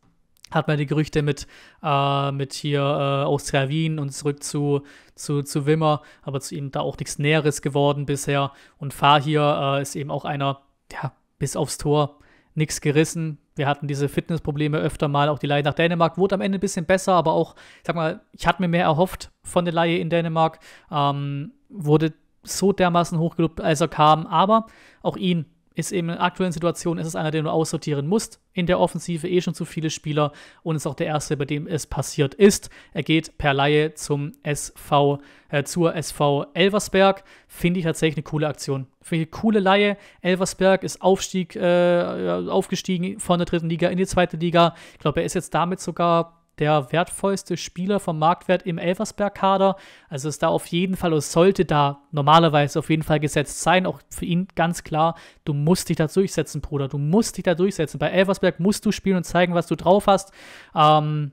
hat man die Gerüchte mit, äh, mit hier äh, Austria Wien und zurück zu, zu, zu Wimmer, aber zu ihm da auch nichts Näheres geworden bisher. Und Fahr hier äh, ist eben auch einer, ja, bis aufs Tor nichts gerissen. Wir hatten diese Fitnessprobleme öfter mal, auch die Laie nach Dänemark wurde am Ende ein bisschen besser, aber auch, ich sag mal, ich hatte mir mehr erhofft von der Laie in Dänemark, ähm, wurde so dermaßen hochgelobt, als er kam, aber auch ihn ist eben in der aktuellen Situation, ist es einer, den du aussortieren musst. In der Offensive eh schon zu viele Spieler und ist auch der erste, bei dem es passiert ist. Er geht per Laie zum SV, äh, zur SV Elversberg. Finde ich tatsächlich eine coole Aktion. Finde ich eine coole Laie. Elversberg ist Aufstieg, äh, aufgestiegen von der dritten Liga in die zweite Liga. Ich glaube, er ist jetzt damit sogar der wertvollste Spieler vom Marktwert im Elversberg-Kader. Also ist da auf jeden Fall, oder sollte da normalerweise auf jeden Fall gesetzt sein. Auch für ihn ganz klar, du musst dich da durchsetzen, Bruder. Du musst dich da durchsetzen. Bei Elversberg musst du spielen und zeigen, was du drauf hast. Ähm,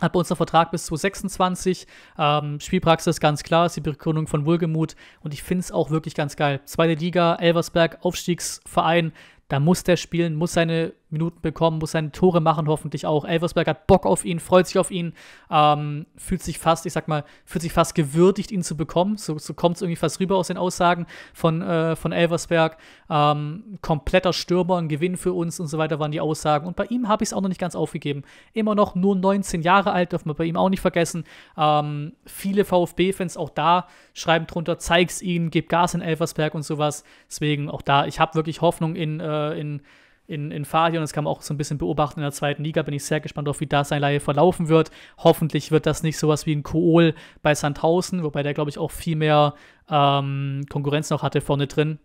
hat bei uns einen Vertrag bis 2026. Ähm, Spielpraxis ganz klar, ist die Begründung von Wohlgemut. Und ich finde es auch wirklich ganz geil. Zweite Liga, Elversberg, Aufstiegsverein. Da muss der spielen, muss seine Minuten bekommen, muss seine Tore machen, hoffentlich auch. Elversberg hat Bock auf ihn, freut sich auf ihn, ähm, fühlt sich fast, ich sag mal, fühlt sich fast gewürdigt, ihn zu bekommen. So, so kommt es irgendwie fast rüber aus den Aussagen von, äh, von Elversberg. Ähm, kompletter Stürmer, ein Gewinn für uns und so weiter waren die Aussagen. Und bei ihm habe ich es auch noch nicht ganz aufgegeben. Immer noch nur 19 Jahre alt, dürfen wir bei ihm auch nicht vergessen. Ähm, viele VfB-Fans auch da schreiben drunter, zeig's ihnen, gib Gas in Elversberg und sowas. Deswegen auch da, ich habe wirklich Hoffnung in, äh, in in, in Fadion. Das kann man auch so ein bisschen beobachten in der zweiten Liga. Bin ich sehr gespannt auf, wie da sein Laie verlaufen wird. Hoffentlich wird das nicht sowas wie ein Kohl bei Sandhausen, wobei der, glaube ich, auch viel mehr ähm, Konkurrenz noch hatte vorne drin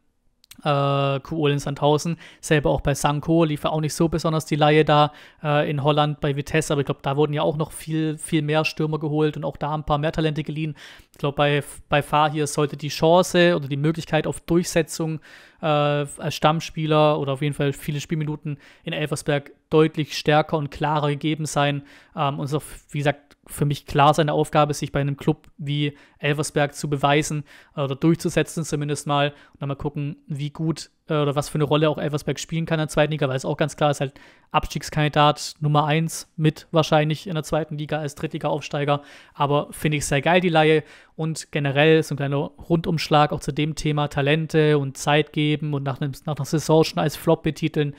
äh, Kuhl in Sandhausen, selber auch bei Sanko, lief auch nicht so besonders die Laie da äh, in Holland bei Vitesse, aber ich glaube, da wurden ja auch noch viel, viel mehr Stürmer geholt und auch da ein paar mehr Talente geliehen. Ich glaube, bei, bei hier sollte die Chance oder die Möglichkeit auf Durchsetzung äh, als Stammspieler oder auf jeden Fall viele Spielminuten in Elversberg deutlich stärker und klarer gegeben sein. Ähm, und so, wie gesagt, für mich klar seine Aufgabe, sich bei einem Club wie Elversberg zu beweisen äh, oder durchzusetzen zumindest mal und dann mal gucken, wie gut äh, oder was für eine Rolle auch Elversberg spielen kann in der zweiten Liga, weil es auch ganz klar ist, halt Abstiegskandidat Nummer 1 mit wahrscheinlich in der zweiten Liga als Drittliga-Aufsteiger, aber finde ich sehr geil, die Laie und generell so ein kleiner Rundumschlag auch zu dem Thema Talente und Zeit geben und nach, einem, nach einer Saison schon als Flop betiteln,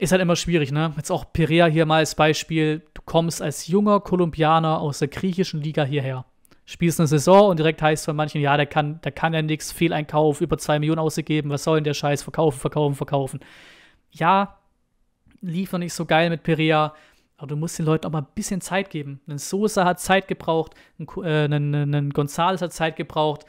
ist halt immer schwierig, ne? Jetzt auch Perea hier mal als Beispiel. Du kommst als junger Kolumbianer aus der griechischen Liga hierher. Spielst eine Saison und direkt heißt von manchen, ja, da kann, da kann er nichts, Fehleinkauf, über zwei Millionen ausgegeben, was soll denn der Scheiß, verkaufen, verkaufen, verkaufen. Ja, lief noch nicht so geil mit Perea, aber du musst den Leuten auch mal ein bisschen Zeit geben. Ein Sosa hat Zeit gebraucht, ein, äh, ein, ein, ein Gonzales hat Zeit gebraucht,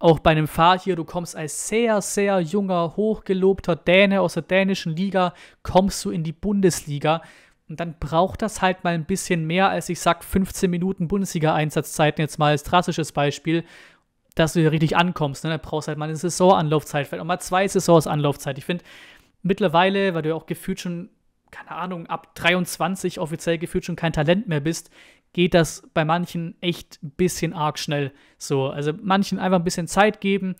auch bei einem Fahrt hier, du kommst als sehr, sehr junger, hochgelobter Däne aus der dänischen Liga, kommst du in die Bundesliga. Und dann braucht das halt mal ein bisschen mehr, als ich sag, 15 Minuten Bundesliga-Einsatzzeiten jetzt mal als drastisches Beispiel, dass du hier richtig ankommst. Ne? Da brauchst du halt mal eine Saisonanlaufzeit, vielleicht auch mal zwei Saisons Anlaufzeit. Ich finde mittlerweile, weil du ja auch gefühlt schon, keine Ahnung, ab 23 offiziell gefühlt schon kein Talent mehr bist, geht das bei manchen echt ein bisschen arg schnell. So, also manchen einfach ein bisschen Zeit geben,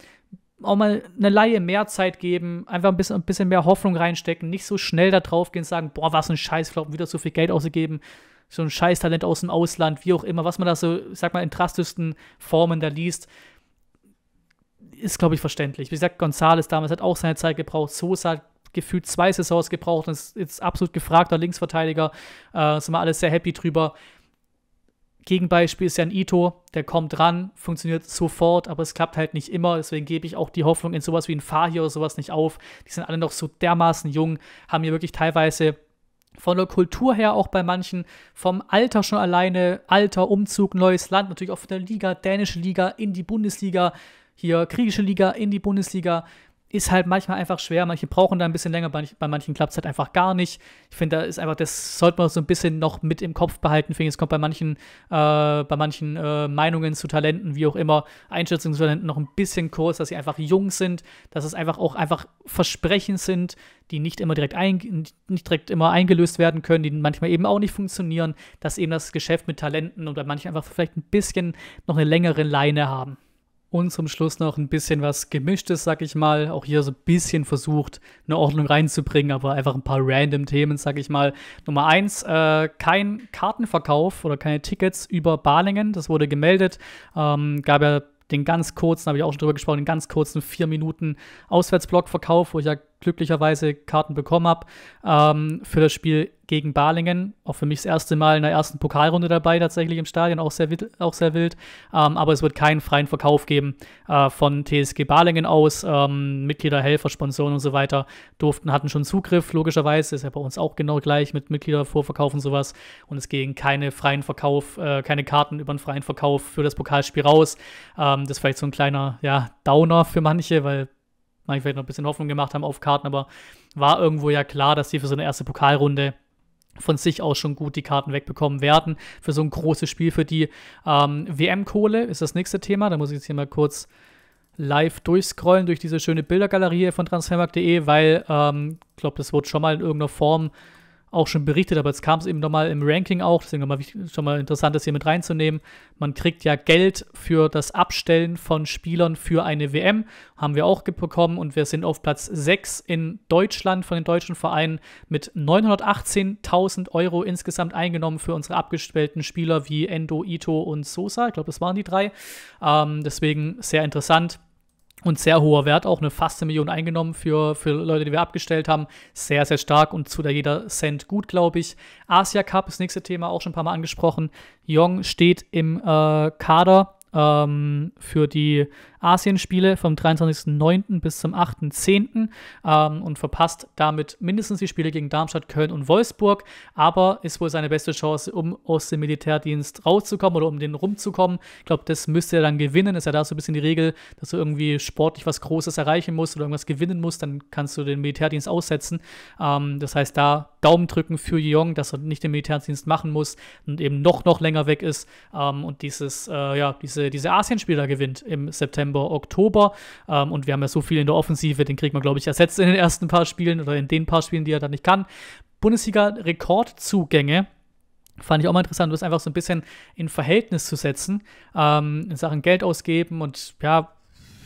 auch mal eine Laie mehr Zeit geben, einfach ein bisschen, ein bisschen mehr Hoffnung reinstecken, nicht so schnell da drauf gehen und sagen, boah, was ein Scheißflop, wieder so viel Geld ausgegeben, so ein Scheiß-Talent aus dem Ausland, wie auch immer, was man da so, ich sag mal, in drastischsten Formen da liest, ist, glaube ich, verständlich. Wie gesagt, Gonzales damals hat auch seine Zeit gebraucht, Sosa hat gefühlt zwei Saisons gebraucht und ist jetzt absolut gefragter Linksverteidiger, äh, sind wir alle sehr happy drüber. Gegenbeispiel ist ja ein Ito, der kommt ran, funktioniert sofort, aber es klappt halt nicht immer. Deswegen gebe ich auch die Hoffnung in sowas wie ein Fahir oder sowas nicht auf. Die sind alle noch so dermaßen jung, haben hier wirklich teilweise von der Kultur her auch bei manchen, vom Alter schon alleine, Alter, Umzug, neues Land, natürlich auch von der Liga, dänische Liga in die Bundesliga, hier griechische Liga in die Bundesliga ist halt manchmal einfach schwer. Manche brauchen da ein bisschen länger, bei, manchen klappt es halt einfach gar nicht. Ich finde, da ist einfach, das sollte man so ein bisschen noch mit im Kopf behalten. Ich finde, es kommt bei manchen, äh, bei manchen äh, Meinungen zu Talenten, wie auch immer, Einschätzungen zu Talenten noch ein bisschen kurz, dass sie einfach jung sind, dass es einfach auch einfach Versprechen sind, die nicht immer direkt ein, nicht direkt immer eingelöst werden können, die manchmal eben auch nicht funktionieren, dass eben das Geschäft mit Talenten oder manche einfach vielleicht ein bisschen noch eine längere Leine haben. Und zum Schluss noch ein bisschen was Gemischtes, sag ich mal. Auch hier so ein bisschen versucht, eine Ordnung reinzubringen, aber einfach ein paar random Themen, sag ich mal. Nummer eins, äh, kein Kartenverkauf oder keine Tickets über Balingen. Das wurde gemeldet. Ähm, gab ja den ganz kurzen, habe ich auch schon drüber gesprochen, den ganz kurzen 4 Minuten Auswärtsblockverkauf, wo ich ja glücklicherweise Karten bekommen habe ähm, für das Spiel gegen Balingen. Auch für mich das erste Mal in der ersten Pokalrunde dabei, tatsächlich im Stadion, auch sehr, auch sehr wild. Ähm, aber es wird keinen freien Verkauf geben äh, von TSG Balingen aus. Ähm, Mitglieder, Helfer, Sponsoren und so weiter durften, hatten schon Zugriff, logischerweise. Ist ja bei uns auch genau gleich mit Mitgliedervorverkauf und sowas. Und es gehen keine freien Verkauf, äh, keine Karten über einen freien Verkauf für das Pokalspiel raus. Ähm, das ist vielleicht so ein kleiner ja, Downer für manche, weil manche vielleicht noch ein bisschen Hoffnung gemacht haben auf Karten, aber war irgendwo ja klar, dass sie für so eine erste Pokalrunde von sich aus schon gut die Karten wegbekommen werden. Für so ein großes Spiel für die ähm, WM-Kohle ist das nächste Thema. Da muss ich jetzt hier mal kurz live durchscrollen durch diese schöne Bildergalerie von transfermarkt.de, weil ähm, ich ähm, glaube, das wurde schon mal in irgendeiner Form auch schon berichtet, aber jetzt kam es eben nochmal im Ranking auch, deswegen nochmal schon mal interessant, das hier mit reinzunehmen. Man kriegt ja Geld für das Abstellen von Spielern für eine WM, haben wir auch bekommen und wir sind auf Platz 6 in Deutschland von den deutschen Vereinen mit 918.000 Euro insgesamt eingenommen für unsere abgestellten Spieler wie Endo, Ito und Sosa. Ich glaube, das waren die drei. Ähm, deswegen sehr interessant und sehr hoher Wert, auch ne? eine faste Million eingenommen für, für Leute, die wir abgestellt haben. Sehr, sehr stark und zu der jeder Cent gut, glaube ich. Asia Cup ist nächste Thema, auch schon ein paar Mal angesprochen. Jong steht im äh, Kader ähm, für die Asienspiele vom 23.09. bis zum 8.10. Ähm, und verpasst damit mindestens die Spiele gegen Darmstadt, Köln und Wolfsburg, aber ist wohl seine beste Chance, um aus dem Militärdienst rauszukommen oder um den rumzukommen. Ich glaube, das müsste er dann gewinnen. Ist ja da so ein bisschen die Regel, dass du irgendwie sportlich was Großes erreichen musst oder irgendwas gewinnen musst, dann kannst du den Militärdienst aussetzen. Ähm, das heißt, da Daumen drücken für Jong, dass er nicht den Militärdienst machen muss und eben noch, noch länger weg ist ähm, und dieses, äh, ja, diese, diese Asienspieler gewinnt im September. September, Oktober. Ähm, und wir haben ja so viel in der Offensive, den kriegt man, glaube ich, ersetzt in den ersten paar Spielen oder in den paar Spielen, die er dann nicht kann. Bundesliga-Rekordzugänge. Fand ich auch mal interessant, das einfach so ein bisschen in Verhältnis zu setzen, ähm, in Sachen Geld ausgeben und ja,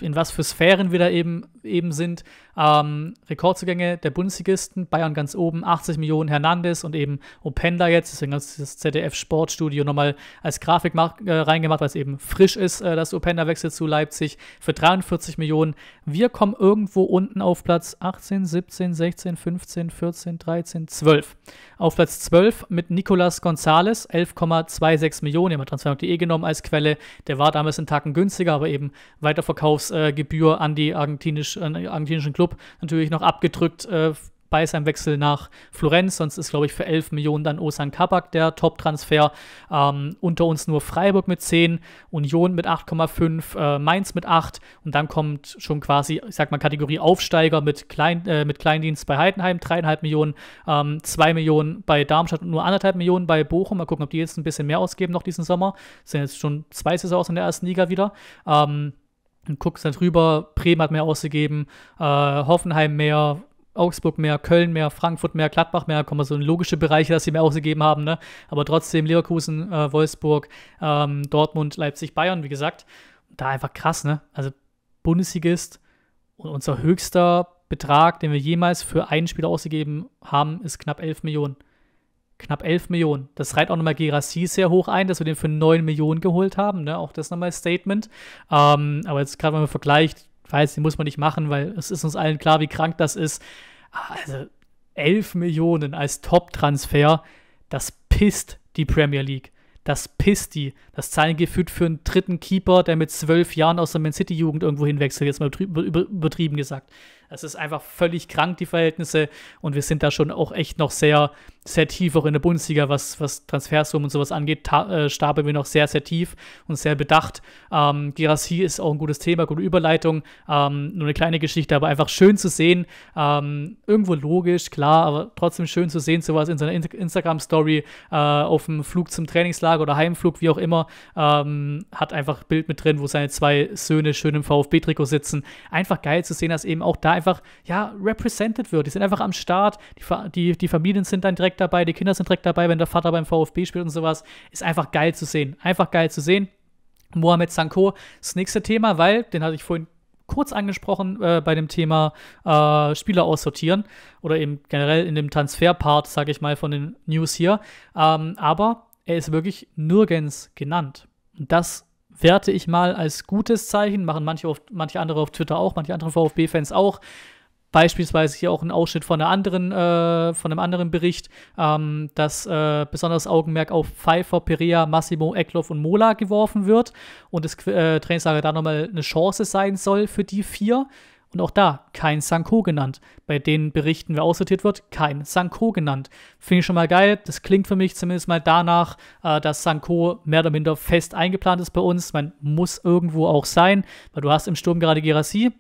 in was für Sphären wir da eben, eben sind. Ähm, Rekordzugänge der Bundesligisten, Bayern ganz oben, 80 Millionen Hernandez und eben Openda jetzt. Deswegen hat das ZDF Sportstudio nochmal als Grafik äh, reingemacht, weil es eben frisch ist, äh, dass Openda wechselt zu Leipzig für 43 Millionen. Wir kommen irgendwo unten auf Platz 18, 17, 16, 15, 14, 13, 12. Auf Platz 12 mit Nicolas Gonzales, 11,26 Millionen. Jemand Transfer.de genommen als Quelle. Der war damals in Tacken günstiger, aber eben weiter Verkaufsgebühr äh, an die argentinisch, argentinischen Club Club natürlich noch abgedrückt äh, bei seinem Wechsel nach Florenz. Sonst ist, glaube ich, für 11 Millionen dann Osan Kabak der Top-Transfer. Ähm, unter uns nur Freiburg mit 10, Union mit 8,5, äh, Mainz mit 8. Und dann kommt schon quasi, ich sag mal, Kategorie Aufsteiger mit, Klein, äh, mit Kleindienst bei Heidenheim, 3,5 Millionen, ähm, 2 Millionen bei Darmstadt und nur 1,5 Millionen bei Bochum. Mal gucken, ob die jetzt ein bisschen mehr ausgeben noch diesen Sommer. Das sind jetzt schon zwei Saisons in der ersten Liga wieder. Ähm, und guckst dann drüber. Bremen hat mehr ausgegeben, äh, Hoffenheim mehr, Augsburg mehr, Köln mehr, Frankfurt mehr, Gladbach mehr, kommen so in logische Bereiche, dass sie mehr ausgegeben haben. Ne? Aber trotzdem Leverkusen, äh, Wolfsburg, ähm, Dortmund, Leipzig, Bayern, wie gesagt. Da einfach krass, ne? Also Bundesligist und unser höchster Betrag, den wir jemals für einen Spieler ausgegeben haben, ist knapp 11 Millionen knapp 11 Millionen. Das reiht auch nochmal Gerassi sehr hoch ein, dass wir den für 9 Millionen geholt haben. Ne? Auch das nochmal Statement. Ähm, aber jetzt gerade, wenn man vergleicht, weiß, den muss man nicht machen, weil es ist uns allen klar, wie krank das ist. Also 11 Millionen als Top-Transfer, das pisst die Premier League. Das pisst die. Das zahlen gefühlt für einen dritten Keeper, der mit zwölf Jahren aus der Man City-Jugend irgendwo hinwechselt, jetzt mal übertrieben gesagt. Es ist einfach völlig krank, die Verhältnisse. Und wir sind da schon auch echt noch sehr sehr tief auch in der Bundesliga, was, was Transfersummen und sowas angeht, äh, stapeln wir noch sehr, sehr tief und sehr bedacht. Ähm, Gerassi ist auch ein gutes Thema, gute Überleitung. Ähm, nur eine kleine Geschichte, aber einfach schön zu sehen. Ähm, irgendwo logisch, klar, aber trotzdem schön zu sehen, sowas in seiner in Instagram-Story äh, auf dem Flug zum Trainingslager oder Heimflug, wie auch immer. Ähm, hat einfach ein Bild mit drin, wo seine zwei Söhne schön im VfB-Trikot sitzen. Einfach geil zu sehen, dass eben auch da einfach, ja, represented wird. Die sind einfach am Start, die, Fa die, die Familien sind dann direkt direkt dabei, die Kinder sind direkt dabei, wenn der Vater beim VfB spielt und sowas. Ist einfach geil zu sehen. Einfach geil zu sehen. Mohamed Sanko, das nächste Thema, weil, den hatte ich vorhin kurz angesprochen äh, bei dem Thema äh, Spieler aussortieren oder eben generell in dem Transferpart, sage ich mal, von den News hier. Ähm, aber er ist wirklich nirgends genannt. Und das werte ich mal als gutes Zeichen, machen manche, auf, manche andere auf Twitter auch, manche andere VfB-Fans auch. Beispielsweise hier auch ein Ausschnitt von, einer anderen, äh, von einem anderen Bericht, ähm, dass äh, besonders Augenmerk auf Pfeiffer, Perea, Massimo, Eckloff und Mola geworfen wird und das äh, Trainingslager da nochmal eine Chance sein soll für die vier. Und auch da kein Sanko genannt. Bei den Berichten, wer aussortiert wird, kein Sanko genannt. Finde ich schon mal geil. Das klingt für mich zumindest mal danach, äh, dass Sanko mehr oder minder fest eingeplant ist bei uns. Man muss irgendwo auch sein, weil du hast im Sturm gerade Gerasi,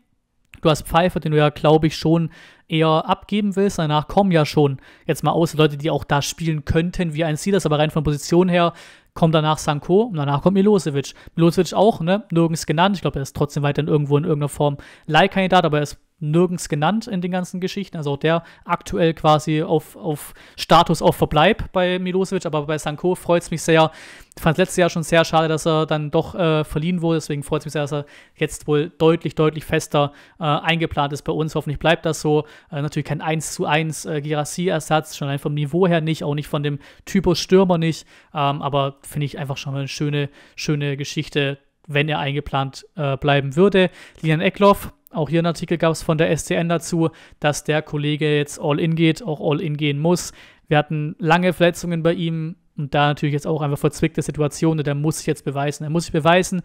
Du hast Pfeiffer, den du ja, glaube ich, schon eher abgeben willst. Danach kommen ja schon jetzt mal außer Leute, die auch da spielen könnten, wie ein Silas, aber rein von Position her kommt danach Sanko und danach kommt Milosevic. Milosevic auch, ne? Nirgends genannt. Ich glaube, er ist trotzdem weiterhin irgendwo in irgendeiner Form Leihkandidat, aber er ist nirgends genannt in den ganzen Geschichten. Also auch der aktuell quasi auf, auf Status auf Verbleib bei Milosevic, aber bei Sanko freut es mich sehr. Ich fand letztes Jahr schon sehr schade, dass er dann doch äh, verliehen wurde. Deswegen freut es mich sehr, dass er jetzt wohl deutlich, deutlich fester äh, eingeplant ist bei uns. Hoffentlich bleibt das so. Äh, natürlich kein 1 zu 1 äh, Girassi-Ersatz, schon allein vom Niveau her nicht, auch nicht von dem Typus Stürmer nicht. Ähm, aber finde ich einfach schon mal eine schöne, schöne Geschichte, wenn er eingeplant äh, bleiben würde. Lian Eckloff, auch hier ein Artikel gab es von der SCN dazu, dass der Kollege jetzt All-In geht, auch All-In gehen muss. Wir hatten lange Verletzungen bei ihm und da natürlich jetzt auch einfach verzwickte Situationen. Der muss sich jetzt beweisen. Er muss sich beweisen.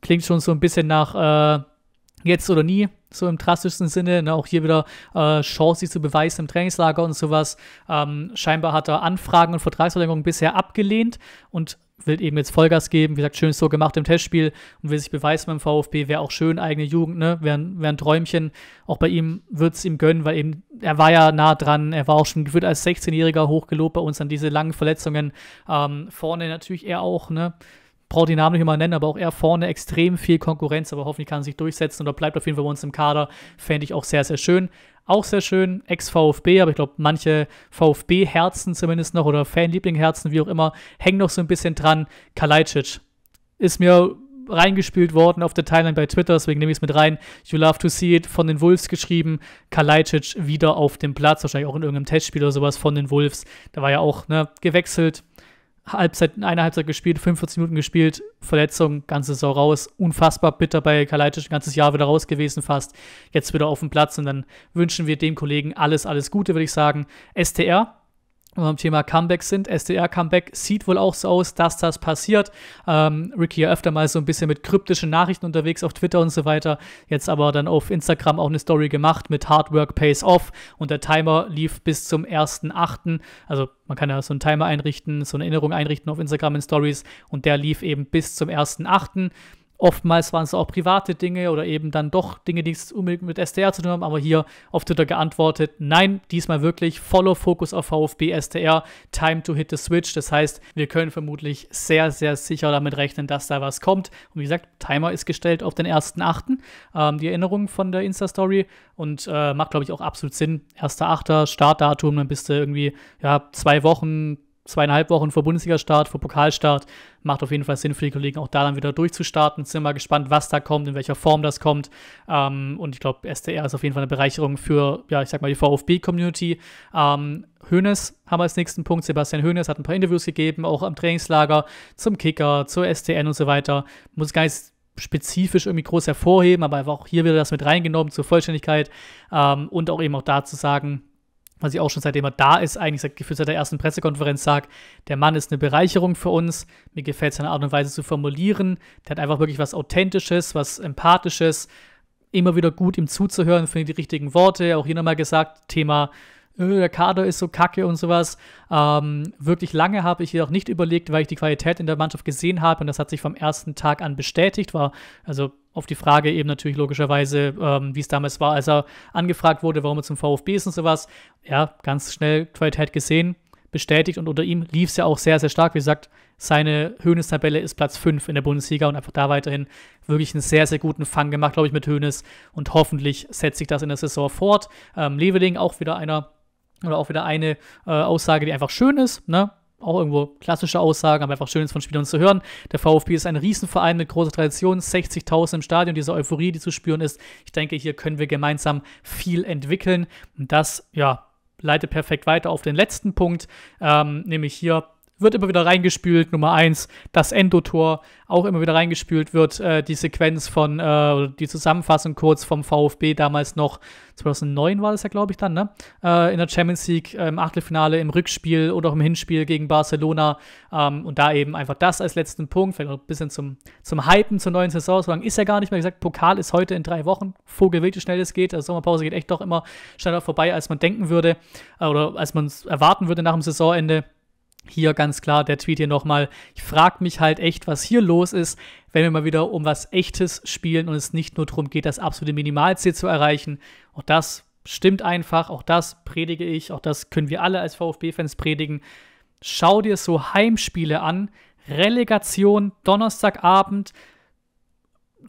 Klingt schon so ein bisschen nach. Äh, jetzt oder nie, so im drastischsten Sinne. Ne? Auch hier wieder äh, Chance, sich zu beweisen im Trainingslager und sowas. Ähm, scheinbar hat er Anfragen und Vertragsverlängerungen bisher abgelehnt und will eben jetzt Vollgas geben. Wie gesagt, schön so gemacht im Testspiel und will sich beweisen beim VfB. Wäre auch schön, eigene Jugend, ne? wäre wär ein Träumchen. Auch bei ihm wird es ihm gönnen, weil eben er war ja nah dran. Er war auch schon gefühlt als 16-Jähriger hochgelobt bei uns an diese langen Verletzungen. Ähm, vorne natürlich er auch, ne? brauche die Namen nicht immer nennen, aber auch er vorne extrem viel Konkurrenz, aber hoffentlich kann er sich durchsetzen und er bleibt auf jeden Fall bei uns im Kader. Fände ich auch sehr, sehr schön. Auch sehr schön, ex-VfB, aber ich glaube, manche VfB-Herzen zumindest noch oder Fanliebling-Herzen, wie auch immer, hängen noch so ein bisschen dran. Kalajdzic ist mir reingespielt worden auf der Timeline bei Twitter, deswegen nehme ich es mit rein. You love to see it von den Wolves geschrieben. Kalajdzic wieder auf dem Platz, wahrscheinlich auch in irgendeinem Testspiel oder sowas von den Wolves. Da war ja auch ne, gewechselt. Halbzeit, eine Halbzeit gespielt, 45 Minuten gespielt, Verletzung, ganze Sau raus. Unfassbar bitter bei Kaleitisch, ein ganzes Jahr wieder raus gewesen fast. Jetzt wieder auf dem Platz und dann wünschen wir dem Kollegen alles, alles Gute, würde ich sagen. STR, wenn wir beim Thema Comeback sind, SDR-Comeback sieht wohl auch so aus, dass das passiert. Ähm, Ricky ja öfter mal so ein bisschen mit kryptischen Nachrichten unterwegs auf Twitter und so weiter. Jetzt aber dann auf Instagram auch eine Story gemacht mit Hard Work Pays Off und der Timer lief bis zum 1.8. Also man kann ja so einen Timer einrichten, so eine Erinnerung einrichten auf Instagram in Stories und der lief eben bis zum 1.8. Oftmals waren es auch private Dinge oder eben dann doch Dinge, die es unbedingt mit STR zu tun haben, aber hier auf Twitter geantwortet, nein, diesmal wirklich voller Fokus auf VfB STR, time to hit the switch. Das heißt, wir können vermutlich sehr, sehr sicher damit rechnen, dass da was kommt. Und wie gesagt, Timer ist gestellt auf den 1.8., ähm, die Erinnerung von der Insta-Story und äh, macht, glaube ich, auch absolut Sinn. 1.8. Startdatum, dann bist du irgendwie ja, zwei Wochen, zweieinhalb Wochen vor Bundesliga-Start, vor Pokalstart. Macht auf jeden Fall Sinn für die Kollegen, auch da dann wieder durchzustarten. Sind mal gespannt, was da kommt, in welcher Form das kommt. Ähm, und ich glaube, SDR ist auf jeden Fall eine Bereicherung für, ja, ich sag mal, die VfB-Community. Ähm, Hoeneß haben wir als nächsten Punkt. Sebastian Hönes hat ein paar Interviews gegeben, auch am Trainingslager, zum Kicker, zur STN und so weiter. Muss gar nicht spezifisch irgendwie groß hervorheben, aber einfach auch hier wieder das mit reingenommen zur Vollständigkeit ähm, und auch eben auch da zu sagen, was ich auch schon seitdem er da ist, eigentlich seit, gefühlt seit der ersten Pressekonferenz sage, der Mann ist eine Bereicherung für uns, mir gefällt seine Art und Weise zu formulieren, der hat einfach wirklich was Authentisches, was Empathisches, immer wieder gut ihm zuzuhören, findet die richtigen Worte, auch hier nochmal gesagt, Thema äh, der Kader ist so kacke und sowas. Ähm, wirklich lange habe ich hier auch nicht überlegt, weil ich die Qualität in der Mannschaft gesehen habe und das hat sich vom ersten Tag an bestätigt. War also auf die Frage eben natürlich logischerweise, ähm, wie es damals war, als er angefragt wurde, warum er zum VfB ist und sowas. Ja, ganz schnell Qualität gesehen, bestätigt und unter ihm lief es ja auch sehr, sehr stark. Wie gesagt, seine Höhnes-Tabelle ist Platz 5 in der Bundesliga und einfach da weiterhin wirklich einen sehr, sehr guten Fang gemacht, glaube ich, mit Höhnes und hoffentlich setzt sich das in der Saison fort. Ähm, Leveling auch wieder einer oder auch wieder eine äh, Aussage, die einfach schön ist, ne? auch irgendwo klassische Aussagen, aber einfach schönes von Spielern zu hören. Der VfB ist ein Riesenverein mit großer Tradition, 60.000 im Stadion, diese Euphorie, die zu spüren ist. Ich denke, hier können wir gemeinsam viel entwickeln. Und das, ja, leitet perfekt weiter auf den letzten Punkt, ähm, nämlich hier wird immer wieder reingespült. Nummer eins, das Endotor auch immer wieder reingespült wird. Äh, die Sequenz von, äh, die Zusammenfassung kurz vom VfB damals noch, 2009 war das ja, glaube ich, dann, ne? Äh, in der Champions League äh, im Achtelfinale, im Rückspiel oder auch im Hinspiel gegen Barcelona. Ähm, und da eben einfach das als letzten Punkt, vielleicht noch ein bisschen zum, zum Hypen zur neuen Saison. So lange ist ja gar nicht mehr gesagt, Pokal ist heute in drei Wochen. Vogelwild, wie schnell es geht. Also Sommerpause geht echt doch immer schneller vorbei, als man denken würde äh, oder als man es erwarten würde nach dem Saisonende. Hier ganz klar der Tweet hier nochmal. Ich frage mich halt echt, was hier los ist, wenn wir mal wieder um was Echtes spielen und es nicht nur darum geht, das absolute Minimalziel zu erreichen. Auch das stimmt einfach, auch das predige ich, auch das können wir alle als VfB-Fans predigen. Schau dir so Heimspiele an. Relegation, Donnerstagabend,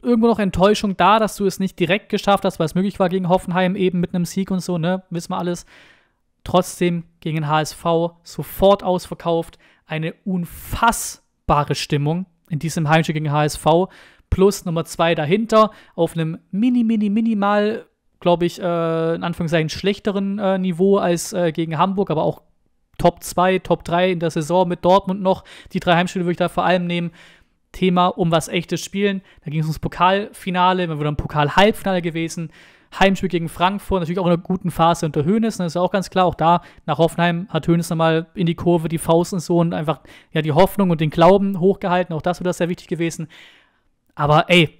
irgendwo noch Enttäuschung da, dass du es nicht direkt geschafft hast, weil es möglich war gegen Hoffenheim eben mit einem Sieg und so, ne? Wissen wir alles. Trotzdem gegen HSV sofort ausverkauft. Eine unfassbare Stimmung in diesem Heimspiel gegen HSV. Plus Nummer zwei dahinter auf einem mini, mini, minimal, glaube ich, äh, in Anführungszeichen schlechteren äh, Niveau als äh, gegen Hamburg, aber auch Top 2, Top 3 in der Saison mit Dortmund noch. Die drei Heimspiele würde ich da vor allem nehmen. Thema um was echtes Spielen. Da ging es ums Pokalfinale, wir waren Pokal-Halbfinale gewesen. Heimspiel gegen Frankfurt, natürlich auch in einer guten Phase unter Hoeneß. Das ne, ist ja auch ganz klar, auch da nach Hoffenheim hat Hoeneß nochmal in die Kurve die Faust und so und einfach ja, die Hoffnung und den Glauben hochgehalten. Auch das wäre sehr wichtig gewesen. Aber ey,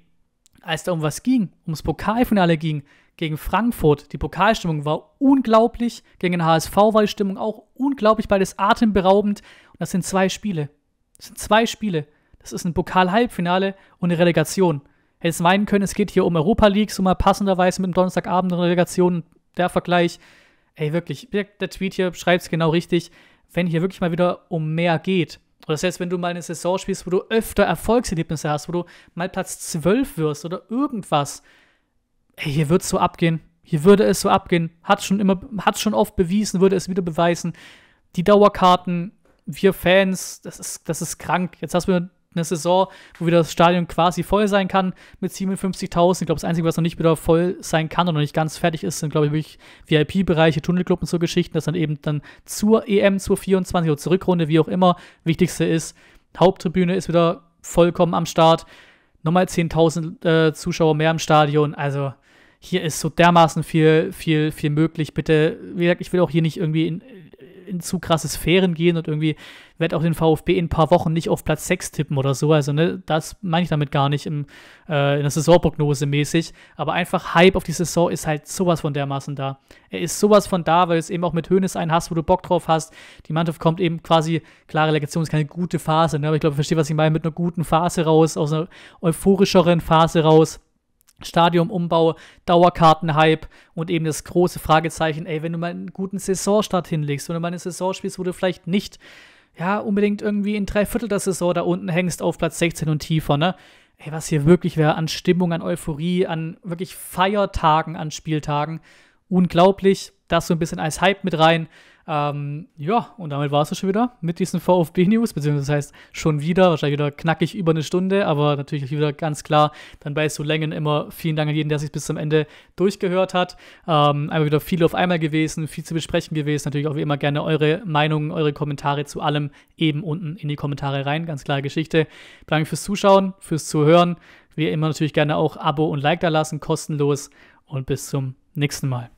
als da um was ging, ums Pokalfinale ging, gegen Frankfurt, die Pokalstimmung war unglaublich. Gegen den HSV war die Stimmung auch unglaublich, beides atemberaubend. Und das sind zwei Spiele. Das sind zwei Spiele. Das ist ein Pokal-Halbfinale und eine Relegation hättest meinen können, es geht hier um Europa League, so mal passenderweise mit dem Donnerstagabend in Relegation, der Vergleich. Ey, wirklich, der, Tweet hier schreibt es genau richtig. Wenn hier wirklich mal wieder um mehr geht, oder selbst wenn du mal eine Saison spielst, wo du öfter Erfolgserlebnisse hast, wo du mal Platz 12 wirst oder irgendwas, ey, hier wird es so abgehen. Hier würde es so abgehen. Hat schon immer, hat schon oft bewiesen, würde es wieder beweisen. Die Dauerkarten, wir Fans, das ist, das ist krank. Jetzt hast du eine Saison, wo wieder das Stadion quasi voll sein kann mit 57.000. Ich glaube, das Einzige, was noch nicht wieder voll sein kann und noch nicht ganz fertig ist, sind, glaube ich, wirklich VIP-Bereiche, Tunnelclub und so Geschichten, dass dann eben dann zur EM, zur 24 oder Zurückrunde, wie auch immer, wichtigste ist, Haupttribüne ist wieder vollkommen am Start. Nochmal 10.000 äh, Zuschauer mehr im Stadion. Also hier ist so dermaßen viel, viel, viel möglich. Bitte, wie gesagt, ich will auch hier nicht irgendwie in, in zu krasse Sphären gehen und irgendwie werde auch den VfB in ein paar Wochen nicht auf Platz 6 tippen oder so. Also, ne, das meine ich damit gar nicht im, äh, in der Saisonprognose mäßig. Aber einfach Hype auf die Saison ist halt sowas von dermaßen da. Er ist sowas von da, weil du es eben auch mit Hönes einen hast, wo du Bock drauf hast. Die Mannschaft kommt eben quasi, klare Legation ist keine gute Phase, ne? aber ich glaube, ich verstehe, was ich meine, mit einer guten Phase raus, aus einer euphorischeren Phase raus. Stadiumumbau, umbaue, Dauerkartenhype und eben das große Fragezeichen, ey, wenn du mal einen guten Saisonstart hinlegst, wenn du mal eine Saison spielst, wo du vielleicht nicht, ja, unbedingt irgendwie in drei Viertel der Saison da unten hängst auf Platz 16 und tiefer, ne? Ey, was hier wirklich wäre an Stimmung, an Euphorie, an wirklich Feiertagen, an Spieltagen. Unglaublich, das so ein bisschen als Hype mit rein ähm, ja, und damit war es schon wieder mit diesen VfB-News, beziehungsweise das heißt schon wieder, wahrscheinlich wieder knackig über eine Stunde, aber natürlich wieder ganz klar, dann bei so Längen immer vielen Dank an jeden, der sich bis zum Ende durchgehört hat. Ähm, einmal wieder viel auf einmal gewesen, viel zu besprechen gewesen, natürlich auch wie immer gerne eure Meinungen, eure Kommentare zu allem eben unten in die Kommentare rein, ganz klare Geschichte. Danke fürs Zuschauen, fürs Zuhören, wie immer natürlich gerne auch Abo und Like da lassen, kostenlos und bis zum nächsten Mal.